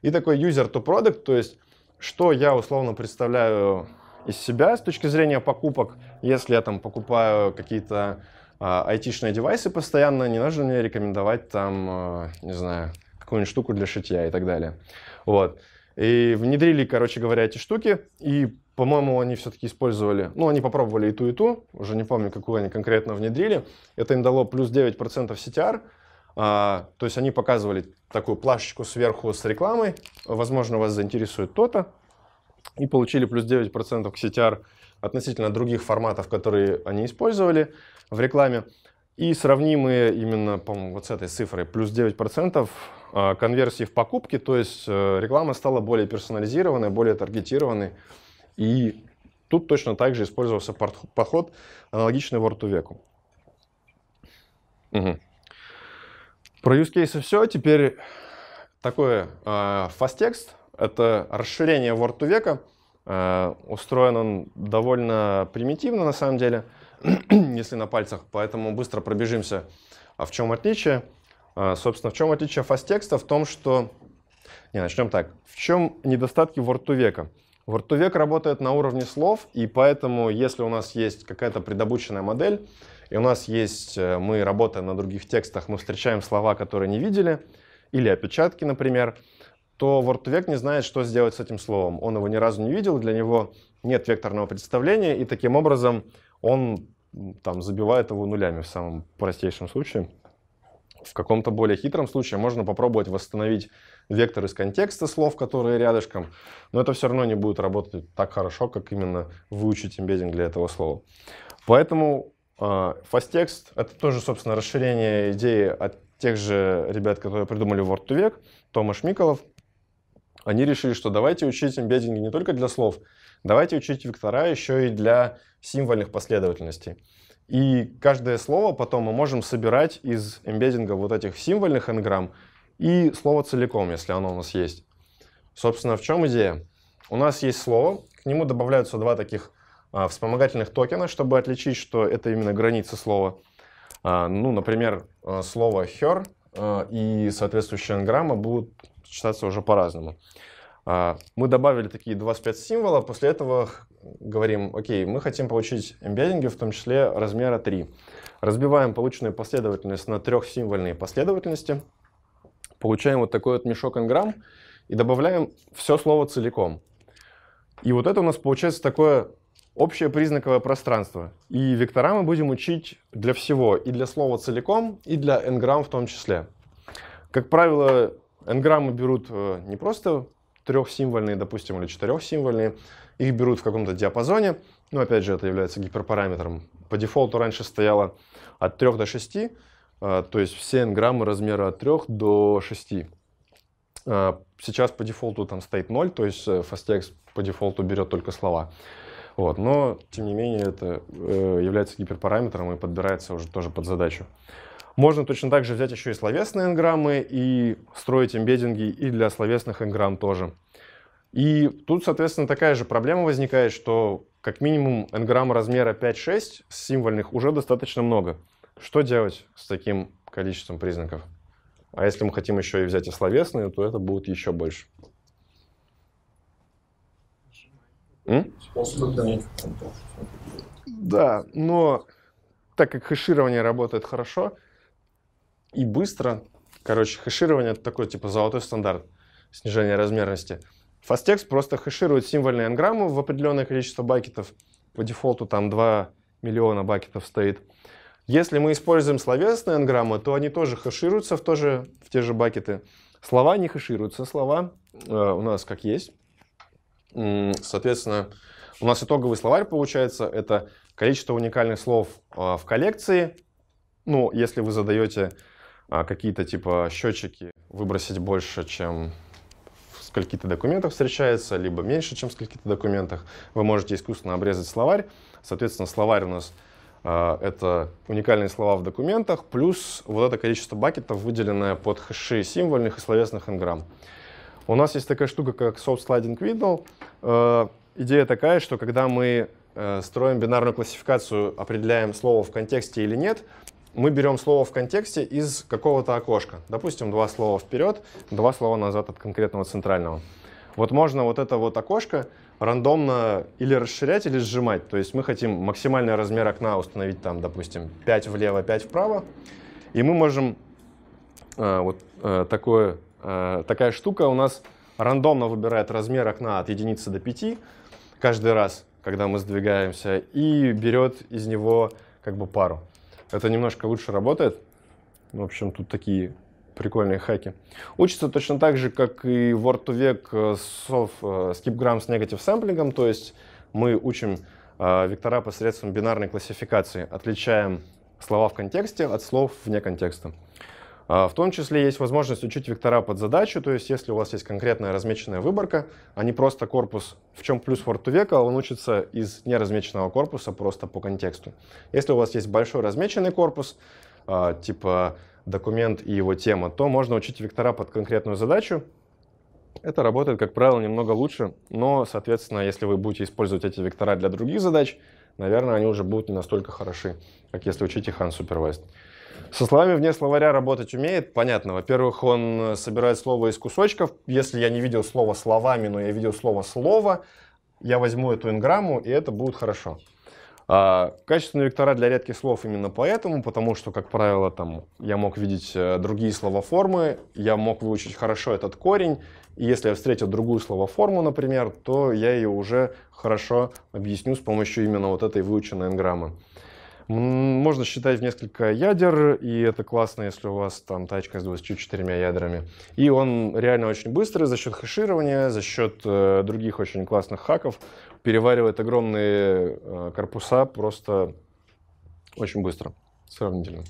И такой user to product, то есть что я условно представляю из себя с точки зрения покупок, если я там покупаю какие-то э, айтишные девайсы постоянно, не нужно мне рекомендовать там, а, не знаю, какую-нибудь штуку для шитья и так далее. Вот. И внедрили, короче говоря, эти штуки, и по-моему, они все-таки использовали, ну, они попробовали и ту, и ту, уже не помню, какую они конкретно внедрили. Это им дало плюс 9% CTR, а, то есть они показывали такую плашечку сверху с рекламой, возможно, вас заинтересует то-то, и получили плюс 9% к CTR относительно других форматов, которые они использовали в рекламе. И сравнимые именно, по-моему, вот с этой цифрой, плюс 9% а, конверсии в покупке, то есть э, реклама стала более персонализированной, более таргетированной, и тут точно так же использовался подход, аналогичный Word веку. Угу. Про use cases все. Теперь такой э, а, fast текст это расширение Word to века. устроен он довольно примитивно на самом деле, если на пальцах, поэтому быстро пробежимся. А в чем отличие? А, собственно, в чем отличие фаст текста? В том, что... Не, начнем так. В чем недостатки Word to века? Word2Vec работает на уровне слов, и поэтому, если у нас есть какая-то предобученная модель, и у нас есть, э, мы работаем на других текстах, мы встречаем слова, которые не видели, или опечатки, например, то Word2Vec не знает, что сделать с этим словом. Он его ни разу не видел, для него нет векторного представления, и таким образом он там забивает его нулями в самом простейшем случае. В каком-то более хитром случае можно попробовать восстановить вектор из контекста слов, которые рядышком, но это все равно не будет работать так хорошо, как именно выучить имбеддинг для этого слова. Поэтому фасттекст — это тоже, собственно, расширение идеи от тех же ребят, которые придумали Word to Vec, Томаш Миколов. Они решили, что давайте учить имбеддинги не только для слов, давайте учить вектора еще и для символьных последовательностей. И каждое слово потом мы можем собирать из эмбеддинга вот этих символьных энграмм и слово целиком, если оно у нас есть. Собственно, в чем идея? У нас есть слово, к нему добавляются два таких а, вспомогательных токена, чтобы отличить, что это именно границы слова. А, ну, например, а, слово «her» а, и соответствующая анграмма будут читаться уже по-разному. А, мы добавили такие два спецсимвола, после этого говорим, окей, мы хотим получить эмбеддинги, в том числе размера 3. Разбиваем полученную последовательность на трехсимвольные последовательности – Получаем вот такой вот мешок инграмм и добавляем все слово целиком. И вот это у нас получается такое общее признаковое пространство. И вектора мы будем учить для всего, и для слова целиком, и для энграмм в том числе. Как правило, энграммы берут э, не просто трехсимвольные, допустим, или четырехсимвольные, их берут в каком-то диапазоне, но опять же это является гиперпараметром. По дефолту раньше стояло от 3 до 6, а, то есть все энграммы размера от 3 до 6. А, сейчас по дефолту там стоит 0, то есть FastText э, по дефолту берет только слова. Вот. Но, тем не менее, это э, является гиперпараметром и подбирается уже тоже под задачу. Можно точно так же взять еще и словесные энграммы и строить эмбеддинги и для словесных энграмм тоже. И тут, соответственно, такая же проблема возникает, что как минимум энграмм размера 5-6 символьных уже достаточно много. Что делать с таким количеством признаков? А если мы хотим еще и взять и словесные, то это будет еще больше. Да, но так как хеширование работает хорошо и быстро, короче, хеширование — это такой типа золотой стандарт снижения размерности. FastText просто хеширует символьные анграммы в определенное количество бакетов. По дефолту там 2 миллиона бакетов стоит — если мы используем словесные энграммы, то они тоже хэшируются в, тоже, в те же бакеты. Слова не хэшируются, слова э, у нас как есть. Соответственно, у нас итоговый словарь получается, это количество уникальных слов э, в коллекции. Ну, если вы задаете э, какие-то типа счетчики выбросить больше, чем в скольких-то документах встречается, либо меньше, чем в скольких-то документах, вы можете искусственно обрезать словарь. Соответственно, словарь у нас а, это уникальные слова в документах, плюс вот это количество бакетов, выделенное под хэши символьных и словесных инграмм. У нас есть такая штука, как soft sliding window. Э, идея такая, что когда мы э, строим бинарную классификацию, определяем слово в контексте или нет, мы берем слово в контексте из какого-то окошка. Допустим, два слова вперед, два слова назад от конкретного центрального. Вот можно вот это вот окошко рандомно или расширять, или сжимать. То есть мы хотим максимальный размер окна установить там, допустим, 5 влево, 5 вправо. И мы можем э, вот э, такое, э, такая штука у нас рандомно выбирает размер окна от единицы до 5 каждый раз, когда мы сдвигаемся, и берет из него как бы пару. Это немножко лучше работает. В общем, тут такие прикольные хаки. Учится точно так же, как и Word to Vec э, с скипграмм э, с негатив сэмплингом, то есть мы учим э, вектора посредством бинарной классификации, отличаем слова в контексте от слов вне контекста. А, в том числе есть возможность учить вектора под задачу, то есть если у вас есть конкретная размеченная выборка, а не просто корпус, в чем плюс Word to Vec, а он учится из неразмеченного корпуса просто по контексту. Если у вас есть большой размеченный корпус, а, типа документ и его тема, то можно учить вектора под конкретную задачу. Это работает, как правило, немного лучше, но, соответственно, если вы будете использовать эти вектора для других задач, наверное, они уже будут не настолько хороши, как если учить их unsupervised. Со словами вне словаря работать умеет, понятно. Во-первых, он э, собирает слово из кусочков. Если я не видел слово словами, но я видел слово слово, я возьму эту инграмму, и это будет хорошо. А, качественные вектора для редких слов именно поэтому, потому что, как правило, там я мог видеть э, другие словоформы, я мог выучить хорошо этот корень, и если я встретил другую словоформу, например, то я ее уже хорошо объясню с помощью именно вот этой выученной энграммы. Можно считать в несколько ядер, и это классно, если у вас там тачка с 24 ядрами. И он реально очень быстрый за счет хеширования, за счет э, других очень классных хаков переваривает огромные э, корпуса просто очень быстро, сравнительно.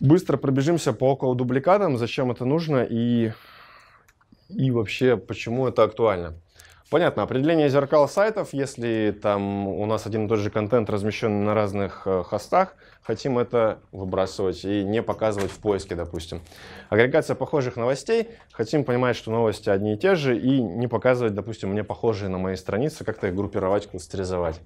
Быстро пробежимся по около дубликатам, зачем это нужно и, и вообще почему это актуально. Понятно, определение зеркал сайтов, если там у нас один и тот же контент размещен на разных э, хостах, хотим это выбрасывать и не показывать в поиске, допустим. Агрегация похожих новостей, хотим понимать, что новости одни и те же, и не показывать, допустим, мне похожие на мои страницы, как-то их группировать, кластеризовать.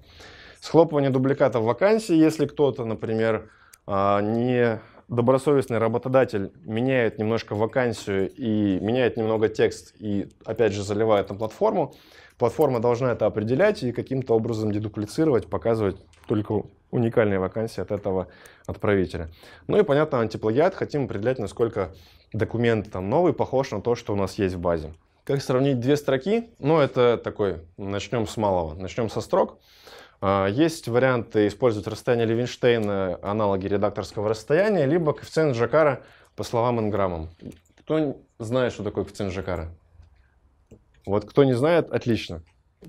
Схлопывание дубликатов вакансий, если кто-то, например, а, не добросовестный работодатель меняет немножко вакансию и меняет немного текст и, опять же, заливает на платформу, платформа должна это определять и каким-то образом дедуплицировать, показывать только уникальные вакансии от этого отправителя. Ну и, понятно, антиплагиат хотим определять, насколько документ там новый похож на то, что у нас есть в базе. Как сравнить две строки? Ну, это такой, начнем с малого, начнем со строк. А, есть варианты использовать расстояние Левинштейна, аналоги редакторского расстояния, либо коэффициент Жакара по словам инграммам. Кто знает, что такое коэффициент Жакара? Вот кто не знает, отлично.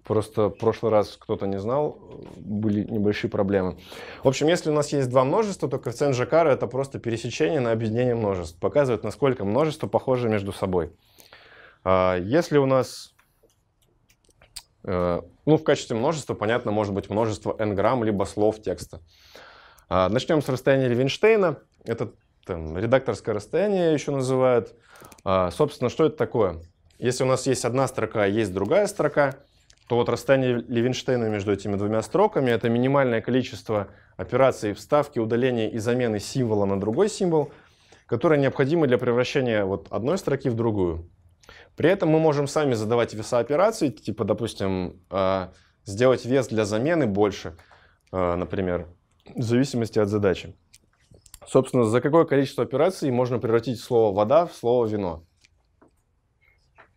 Просто в прошлый раз кто-то не знал, были небольшие проблемы. В общем, если у нас есть два множества, то коэффициент Жакара — это просто пересечение на объединение множеств. Показывает, насколько множество похожи между собой. А, если у нас э, ну, в качестве множества, понятно, может быть множество n-грамм, либо слов текста. А, Начнем с расстояния Левинштейна. Это там, редакторское расстояние еще называют. А, собственно, что это такое? Если у нас есть одна строка, а есть другая строка, то вот расстояние Левинштейна между этими двумя строками — это минимальное количество операций вставки, удаления и замены символа на другой символ, которые необходимы для превращения вот одной строки в другую. При этом мы можем сами задавать веса операций, типа, допустим, а, сделать вес для замены больше, а, например, в зависимости от задачи. Собственно, за какое количество операций можно превратить слово «вода» в слово «вино»?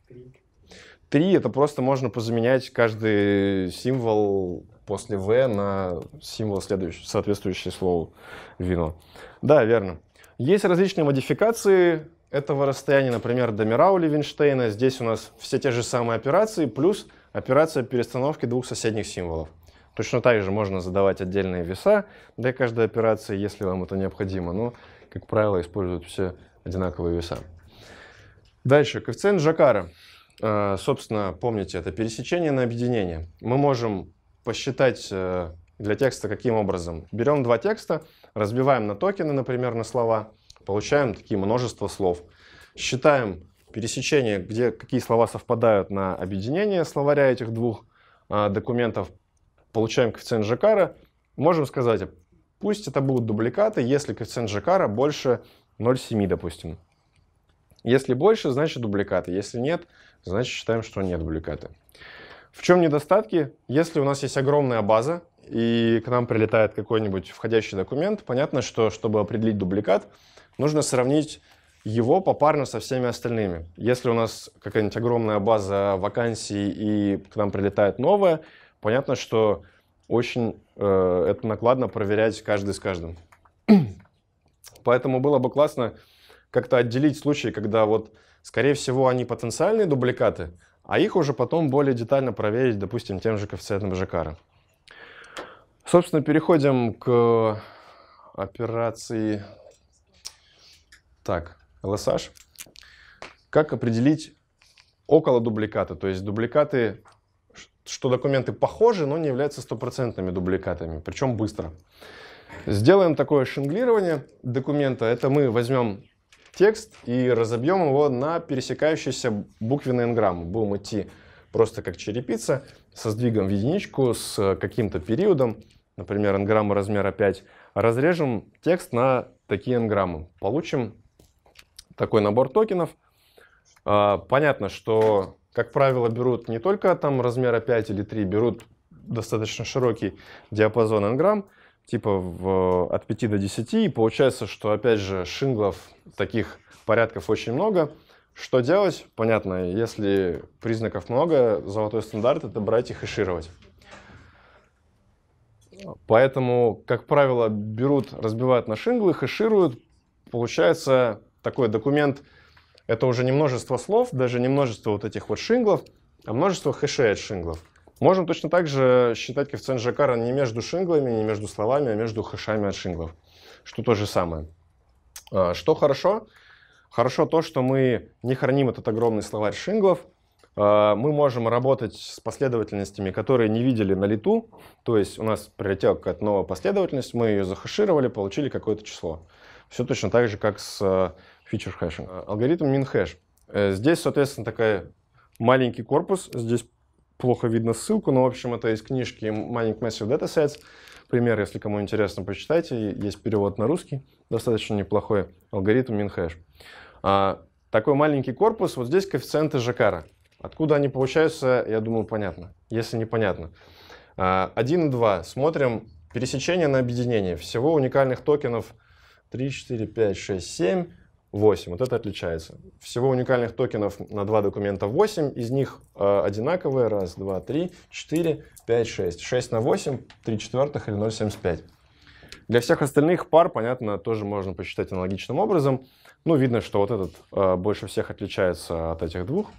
Три — Три это просто можно позаменять каждый символ после «в» на символ, следующий, соответствующий слову «вино». Да, верно. Есть различные модификации этого расстояния, например, до Мирау Левинштейна. Здесь у нас все те же самые операции, плюс операция перестановки двух соседних символов. Точно так же можно задавать отдельные веса для каждой операции, если вам это необходимо, но, как правило, используют все одинаковые веса. Дальше, коэффициент Жакара. А, собственно, помните, это пересечение на объединение. Мы можем посчитать э, для текста каким образом. Берем два текста, разбиваем на токены, например, на слова – получаем такие множество слов. Считаем пересечение, где какие слова совпадают на объединение словаря этих двух э, документов, получаем коэффициент Жакара. Можем сказать, пусть это будут дубликаты, если коэффициент Жакара больше 0,7, допустим. Если больше, значит дубликаты. Если нет, значит считаем, что нет дубликаты. В чем недостатки? Если у нас есть огромная база, и к нам прилетает какой-нибудь входящий документ, понятно, что чтобы определить дубликат, нужно сравнить его попарно со всеми остальными. Если у нас какая-нибудь огромная база вакансий и к нам прилетает новая, понятно, что очень э, это накладно проверять каждый с каждым. Поэтому было бы классно как-то отделить случаи, когда вот, скорее всего, они потенциальные дубликаты, а их уже потом более детально проверить, допустим, тем же коэффициентом Жакара. Собственно, переходим к операции так, LSH. Как определить около дубликата, то есть дубликаты, что документы похожи, но не являются стопроцентными дубликатами, причем быстро. Сделаем такое шинглирование документа. Это мы возьмем текст и разобьем его на пересекающиеся буквенные энграммы. Будем идти просто как черепица, со сдвигом в единичку, с каким-то периодом, например, энграмма размера 5. Разрежем текст на такие энграммы. Получим такой набор токенов. А, понятно, что, как правило, берут не только там размера 5 или 3, берут достаточно широкий диапазон энграмм, типа в, от 5 до 10. И получается, что, опять же, шинглов таких порядков очень много. Что делать? Понятно, если признаков много, золотой стандарт — это брать и хешировать. Поэтому, как правило, берут, разбивают на шинглы, хешируют. Получается такой документ, это уже не множество слов, даже не множество вот этих вот шинглов, а множество хэшей от шинглов. Можно точно так же считать коэффициент Жакара не между шинглами, не между словами, а между хэшами от шинглов, что то же самое. А, что хорошо? Хорошо то, что мы не храним этот огромный словарь шинглов, а, мы можем работать с последовательностями, которые не видели на лету, то есть у нас прилетела какая-то новая последовательность, мы ее захэшировали получили какое-то число. Все точно так же, как с фичер хэшинг. Э, алгоритм минхэш. Э, здесь, соответственно, такая маленький корпус. Здесь плохо видно ссылку, но, в общем, это из книжки Mining Massive Datasets. Пример, если кому интересно, почитайте. Есть перевод на русский, достаточно неплохой. Алгоритм минхэш. А, такой маленький корпус, вот здесь коэффициенты Жакара. Откуда они получаются, я думаю, понятно. Если непонятно. А, 1 и 2. Смотрим пересечение на объединение. Всего уникальных токенов 3, 4, 5, 6, 7. 8. Вот это отличается. Всего уникальных токенов на два документа 8. Из них э, одинаковые. раз, два, три, четыре, пять, шесть. 6 на 8, 3 четвертых или 0,75. Для всех остальных пар, понятно, тоже можно посчитать аналогичным образом. Ну, видно, что вот этот э, больше всех отличается от этих двух.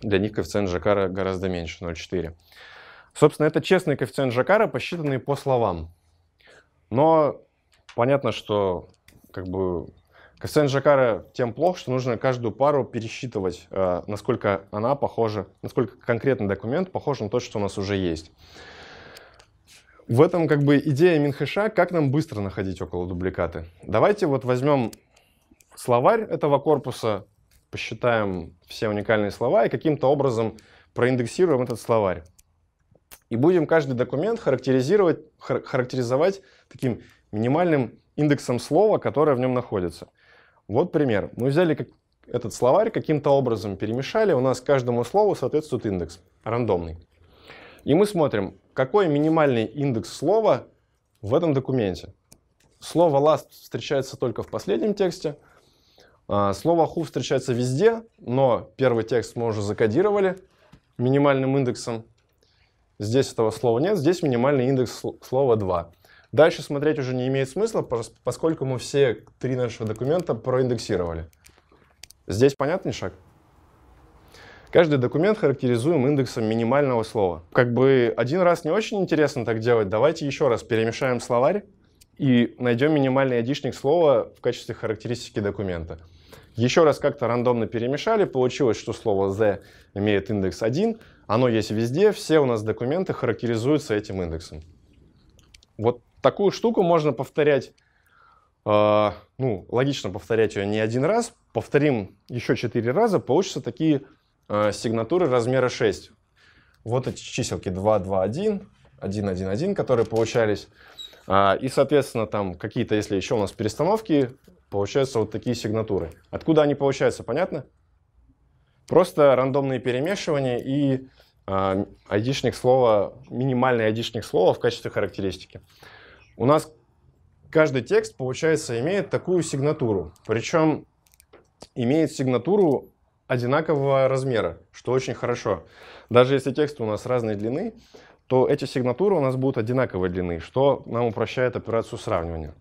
Для них коэффициент Жакара гораздо меньше, 0,4. Собственно, это честный коэффициент Жакара, посчитанный по словам. Но понятно, что как бы Коэффициент Жакара тем плох, что нужно каждую пару пересчитывать, э, насколько она похожа, насколько конкретный документ похож на тот, что у нас уже есть. В этом как бы идея Минхэша, как нам быстро находить около дубликаты. Давайте вот возьмем словарь этого корпуса, посчитаем все уникальные слова и каким-то образом проиндексируем этот словарь. И будем каждый документ характеризировать, характеризовать таким минимальным индексом слова, которое в нем находится. Вот пример. Мы взяли как этот словарь, каким-то образом перемешали, у нас каждому слову соответствует индекс, рандомный. И мы смотрим, какой минимальный индекс слова в этом документе. Слово last встречается только в последнем тексте, а, слово who встречается везде, но первый текст мы уже закодировали минимальным индексом. Здесь этого слова нет, здесь минимальный индекс слова 2. Дальше смотреть уже не имеет смысла, поскольку мы все три наших документа проиндексировали. Здесь понятный шаг? Каждый документ характеризуем индексом минимального слова. Как бы один раз не очень интересно так делать, давайте еще раз перемешаем словарь и найдем минимальный айдишник слова в качестве характеристики документа. Еще раз как-то рандомно перемешали, получилось, что слово the имеет индекс 1, оно есть везде, все у нас документы характеризуются этим индексом. Вот такую штуку можно повторять, э, ну, логично повторять ее не один раз, повторим еще четыре раза, получится такие э, сигнатуры размера 6. Вот эти чиселки 2, 2, 1, 1, 1, 1, которые получались. Э, и, соответственно, там какие-то, если еще у нас перестановки, получаются вот такие сигнатуры. Откуда они получаются, понятно? Просто рандомные перемешивания и айдишник слова, минимальный айдишник слова в качестве характеристики у нас каждый текст, получается, имеет такую сигнатуру. Причем имеет сигнатуру одинакового размера, что очень хорошо. Даже если тексты у нас разной длины, то эти сигнатуры у нас будут одинаковой длины, что нам упрощает операцию сравнивания.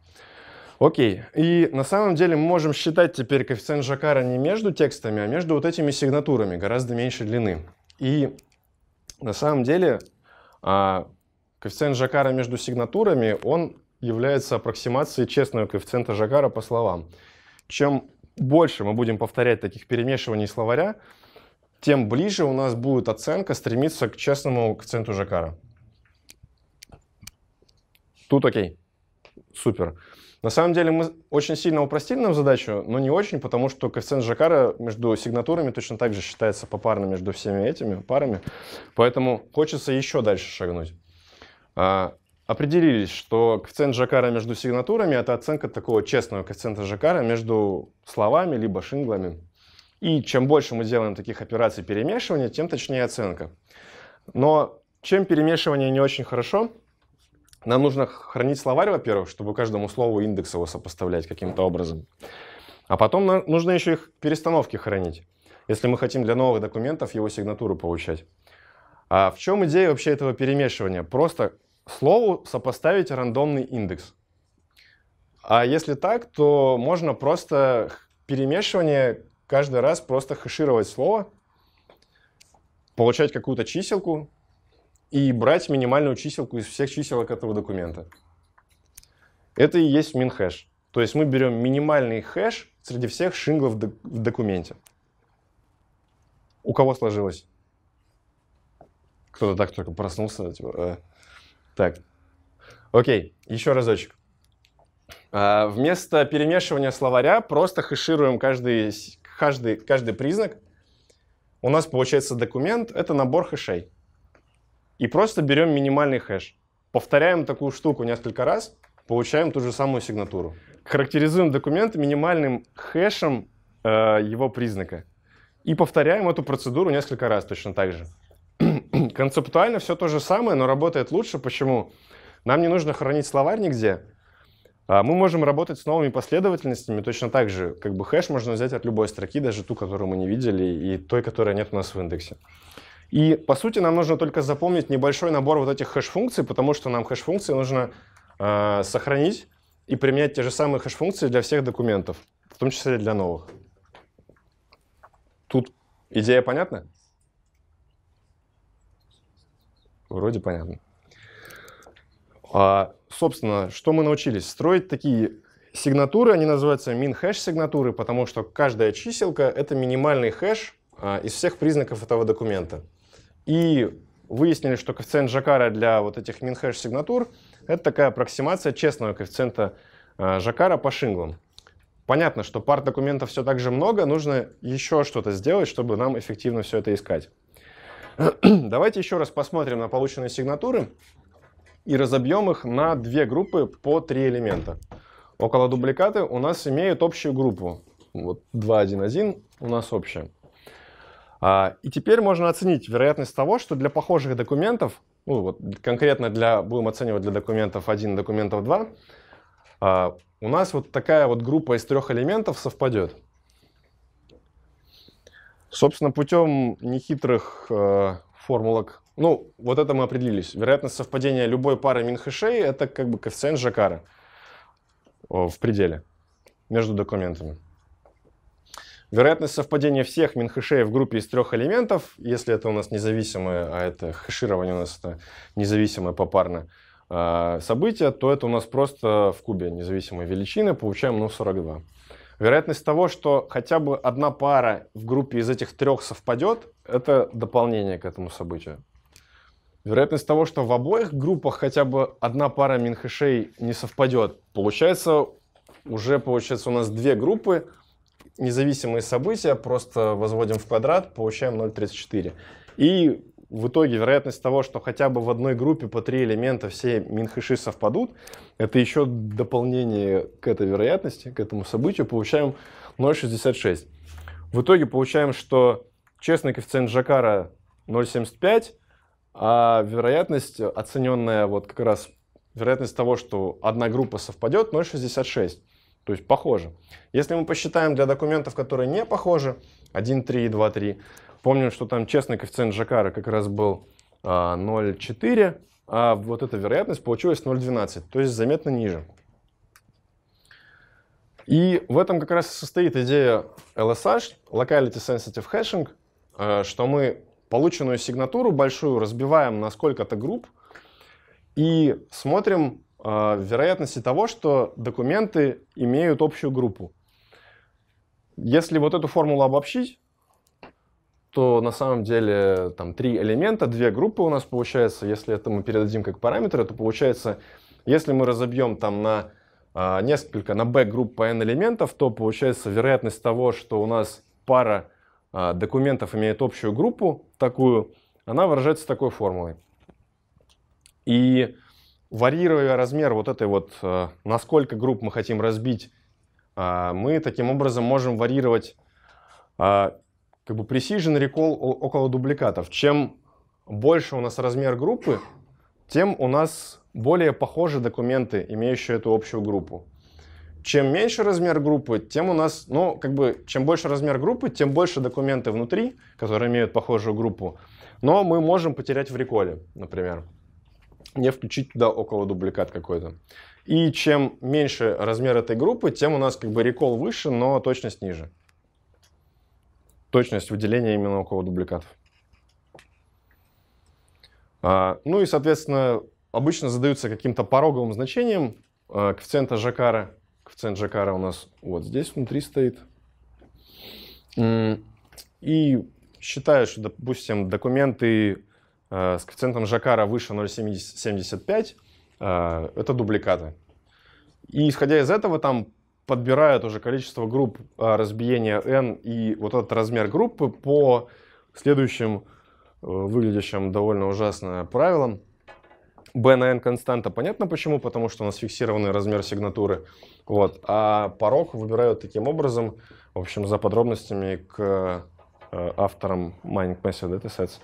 Окей, и на самом деле мы можем считать теперь коэффициент Жакара не между текстами, а между вот этими сигнатурами гораздо меньше длины. И на самом деле а, Коэффициент Жакара между сигнатурами, он является аппроксимацией честного коэффициента Жакара по словам. Чем больше мы будем повторять таких перемешиваний словаря, тем ближе у нас будет оценка стремиться к честному коэффициенту Жакара. Тут окей. Супер. На самом деле мы очень сильно упростили нам задачу, но не очень, потому что коэффициент Жакара между сигнатурами точно так же считается попарно между всеми этими парами. Поэтому хочется еще дальше шагнуть. А, определились, что коэффициент Жакара между сигнатурами — это оценка такого честного коэффициента Жакара между словами либо шинглами. И чем больше мы делаем таких операций перемешивания, тем точнее оценка. Но чем перемешивание не очень хорошо, нам нужно хранить словарь, во-первых, чтобы каждому слову индекс его сопоставлять каким-то образом. А потом нам нужно еще их перестановки хранить, если мы хотим для новых документов его сигнатуру получать. А в чем идея вообще этого перемешивания? Просто слову сопоставить рандомный индекс. А если так, то можно просто перемешивание каждый раз просто хэшировать слово, получать какую-то чиселку и брать минимальную чиселку из всех чиселок этого документа. Это и есть минхэш. То есть мы берем минимальный хэш среди всех шинглов в документе. У кого сложилось? Кто-то так только проснулся. Типа, э. Так. Окей, еще разочек. А, вместо перемешивания словаря просто хэшируем каждый, каждый, каждый признак. У нас получается документ — это набор хэшей. И просто берем минимальный хэш. Повторяем такую штуку несколько раз, получаем ту же самую сигнатуру. Характеризуем документ минимальным хэшем э, его признака. И повторяем эту процедуру несколько раз точно так же. концептуально все то же самое, но работает лучше. Почему? Нам не нужно хранить словарь нигде. А, мы можем работать с новыми последовательностями точно так же. Как бы хэш можно взять от любой строки, даже ту, которую мы не видели, и той, которая нет у нас в индексе. И, по сути, нам нужно только запомнить небольшой набор вот этих хэш-функций, потому что нам хэш-функции нужно э, сохранить и применять те же самые хэш-функции для всех документов, в том числе для новых. Тут идея понятна? Вроде понятно. А, собственно, что мы научились? Строить такие сигнатуры, они называются мин-хэш сигнатуры, потому что каждая чиселка — это минимальный хэш а, из всех признаков этого документа. И выяснили, что коэффициент Жакара для вот этих мин-хэш сигнатур — это такая аппроксимация честного коэффициента а, Жакара по шинглам. Понятно, что пар документов все так же много, нужно еще что-то сделать, чтобы нам эффективно все это искать. Давайте еще раз посмотрим на полученные сигнатуры и разобьем их на две группы по три элемента. Около дубликаты у нас имеют общую группу. Вот 2, 1, 1 у нас общая. А, и теперь можно оценить вероятность того, что для похожих документов, ну вот конкретно для, будем оценивать для документов 1 документов 2, а, у нас вот такая вот группа из трех элементов совпадет. Собственно, путем нехитрых э, формулок. Ну, вот это мы определились. Вероятность совпадения любой пары минхэшей – это как бы коэффициент Жакара э, в пределе между документами. Вероятность совпадения всех минхэшей в группе из трех элементов, если это у нас независимое, а это хэширование у нас это независимое попарно э, событие, то это у нас просто в кубе независимой величины, получаем ну 42. Вероятность того, что хотя бы одна пара в группе из этих трех совпадет, это дополнение к этому событию. Вероятность того, что в обоих группах хотя бы одна пара минхэшей не совпадет, получается, уже получается у нас две группы, независимые события, просто возводим в квадрат, получаем 0,34. И в итоге вероятность того, что хотя бы в одной группе по три элемента все минхэши совпадут, это еще дополнение к этой вероятности, к этому событию, получаем 0,66. В итоге получаем, что честный коэффициент Жакара 0,75, а вероятность, оцененная вот как раз вероятность того, что одна группа совпадет, 0,66. То есть похоже. Если мы посчитаем для документов, которые не похожи, 1, 3 и 2, 3, Вспомним, что там честный коэффициент Жакара как раз был 0,4, а, а вот эта вероятность получилась 0,12, то есть заметно ниже. И в этом как раз и состоит идея LSH, Locality Sensitive Hashing, а, что мы полученную сигнатуру большую разбиваем на сколько-то групп и смотрим а, вероятности того, что документы имеют общую группу. Если вот эту формулу обобщить, что на самом деле там три элемента, две группы у нас получается, если это мы передадим как параметры, то получается, если мы разобьем там на э, несколько, на b групп по n элементов, то получается вероятность того, что у нас пара э, документов имеет общую группу такую, она выражается такой формулой. И варьируя размер вот этой вот, э, насколько групп мы хотим разбить, э, мы таким образом можем варьировать как бы precision recall около дубликатов. Чем больше у нас размер группы, тем у нас более похожи документы, имеющие эту общую группу. Чем меньше размер группы, тем у нас, ну, как бы, чем больше размер группы, тем больше документы внутри, которые имеют похожую группу. Но мы можем потерять в реколе, например. Не включить туда около дубликат какой-то. И чем меньше размер этой группы, тем у нас как бы рекол выше, но точность ниже точность выделения именно у кого дубликатов. А, ну и, соответственно, обычно задаются каким-то пороговым значением а, коэффициента Жакара. Коэффициент Жакара у нас вот здесь внутри стоит. И считаю, что, допустим, документы а, с коэффициентом Жакара выше 0,75 а, это дубликаты. И исходя из этого, там подбирают уже количество групп а, разбиения n и вот этот размер группы по следующим э, выглядящим довольно ужасно правилам. b на n константа. Понятно почему? Потому что у нас фиксированный размер сигнатуры. Вот. А порог выбирают таким образом. В общем, за подробностями к э, авторам Mining Massive Datasets.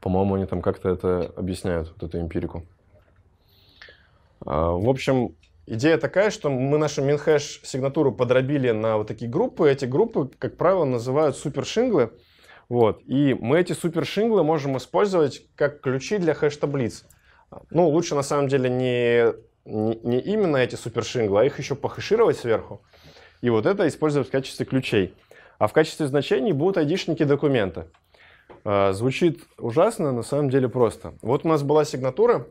По-моему, они там как-то это объясняют, вот эту эмпирику. А, в общем, Идея такая, что мы нашу минхэш сигнатуру подробили на вот такие группы. Эти группы, как правило, называют супершинглы. Вот. И мы эти супершинглы можем использовать как ключи для хэш-таблиц. Ну, лучше на самом деле не, не, не именно эти супершинглы, а их еще похэшировать сверху. И вот это использовать в качестве ключей. А в качестве значений будут айдишники документа. А, звучит ужасно, на самом деле просто. Вот у нас была сигнатура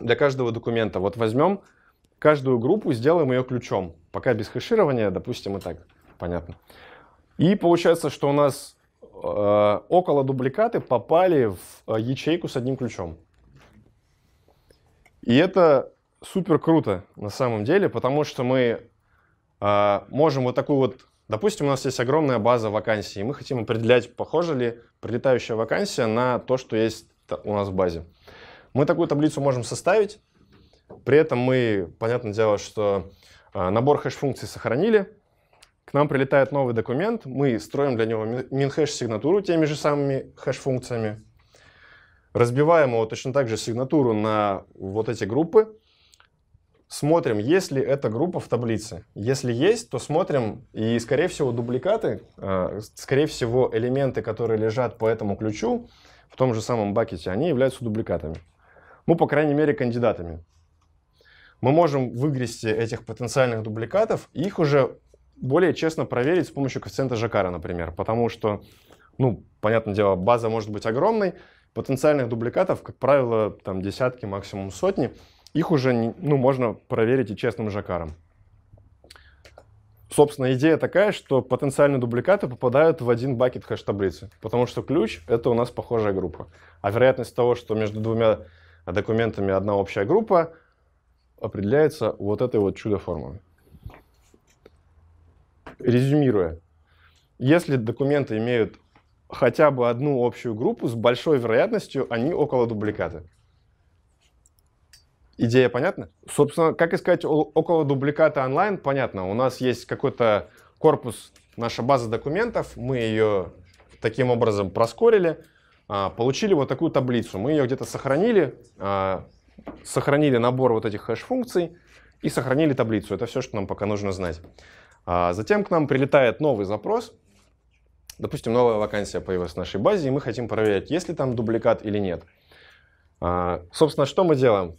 для каждого документа. Вот возьмем каждую группу сделаем ее ключом. Пока без хеширования, допустим, и так. Понятно. И получается, что у нас э, около дубликаты попали в э, ячейку с одним ключом. И это супер круто на самом деле, потому что мы э, можем вот такую вот... Допустим, у нас есть огромная база вакансий, и мы хотим определять, похожа ли прилетающая вакансия на то, что есть у нас в базе. Мы такую таблицу можем составить, при этом мы, понятное дело, что а, набор хэш-функций сохранили, к нам прилетает новый документ, мы строим для него минхэш сигнатуру теми же самыми хэш-функциями, разбиваем его точно так же сигнатуру на вот эти группы, смотрим, есть ли эта группа в таблице. Если есть, то смотрим, и, скорее всего, дубликаты, а, скорее всего, элементы, которые лежат по этому ключу в том же самом бакете, они являются дубликатами. Ну, по крайней мере, кандидатами мы можем выгрести этих потенциальных дубликатов и их уже более честно проверить с помощью коэффициента Жакара, например, потому что, ну, понятное дело, база может быть огромной, потенциальных дубликатов, как правило, там десятки, максимум сотни, их уже, ну, можно проверить и честным Жакаром. Собственно, идея такая, что потенциальные дубликаты попадают в один бакет хэш-таблицы, потому что ключ — это у нас похожая группа. А вероятность того, что между двумя документами одна общая группа — определяется вот этой вот чудо-формулой. Резюмируя, если документы имеют хотя бы одну общую группу, с большой вероятностью они около дубликата. Идея понятна? Собственно, как искать около дубликата онлайн, понятно. У нас есть какой-то корпус, наша база документов, мы ее таким образом проскорили, а, получили вот такую таблицу. Мы ее где-то сохранили, а, сохранили набор вот этих хэш-функций и сохранили таблицу. Это все, что нам пока нужно знать. А затем к нам прилетает новый запрос. Допустим, новая вакансия появилась в нашей базе, и мы хотим проверить, есть ли там дубликат или нет. А, собственно, что мы делаем?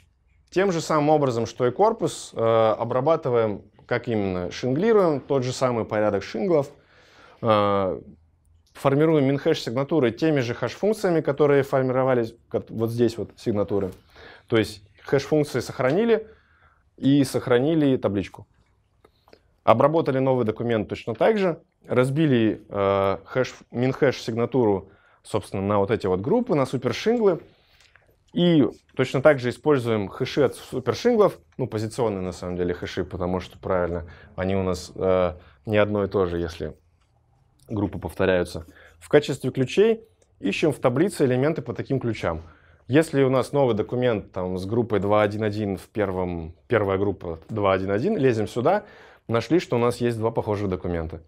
Тем же самым образом, что и корпус, э, обрабатываем, как именно, шинглируем, тот же самый порядок шинглов, э, формируем минхэш-сигнатуры теми же хэш-функциями, которые формировались вот здесь вот сигнатуры. То есть хэш-функции сохранили и сохранили табличку. Обработали новый документ точно так же, разбили э, хэш, минхэш-сигнатуру, собственно, на вот эти вот группы, на супершинглы, и точно так же используем хэши от супершинглов, ну, позиционные на самом деле хэши, потому что, правильно, они у нас э, не одно и то же, если группы повторяются. В качестве ключей ищем в таблице элементы по таким ключам – если у нас новый документ там, с группой 2.1.1, в первом, первая группа 2.1.1, лезем сюда, нашли, что у нас есть два похожих документа.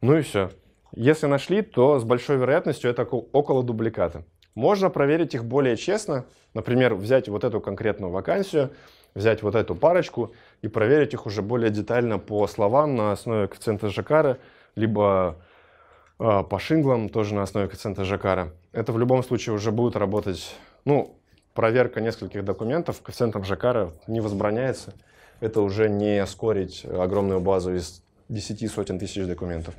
Ну и все. Если нашли, то с большой вероятностью это около дубликата. Можно проверить их более честно, например, взять вот эту конкретную вакансию, взять вот эту парочку и проверить их уже более детально по словам на основе коэффициента Жакара, либо э, по шинглам тоже на основе коэффициента Жакара. Это в любом случае уже будут работать ну, проверка нескольких документов коэффициентом Жакара не возбраняется. Это уже не скорить огромную базу из десяти сотен тысяч документов.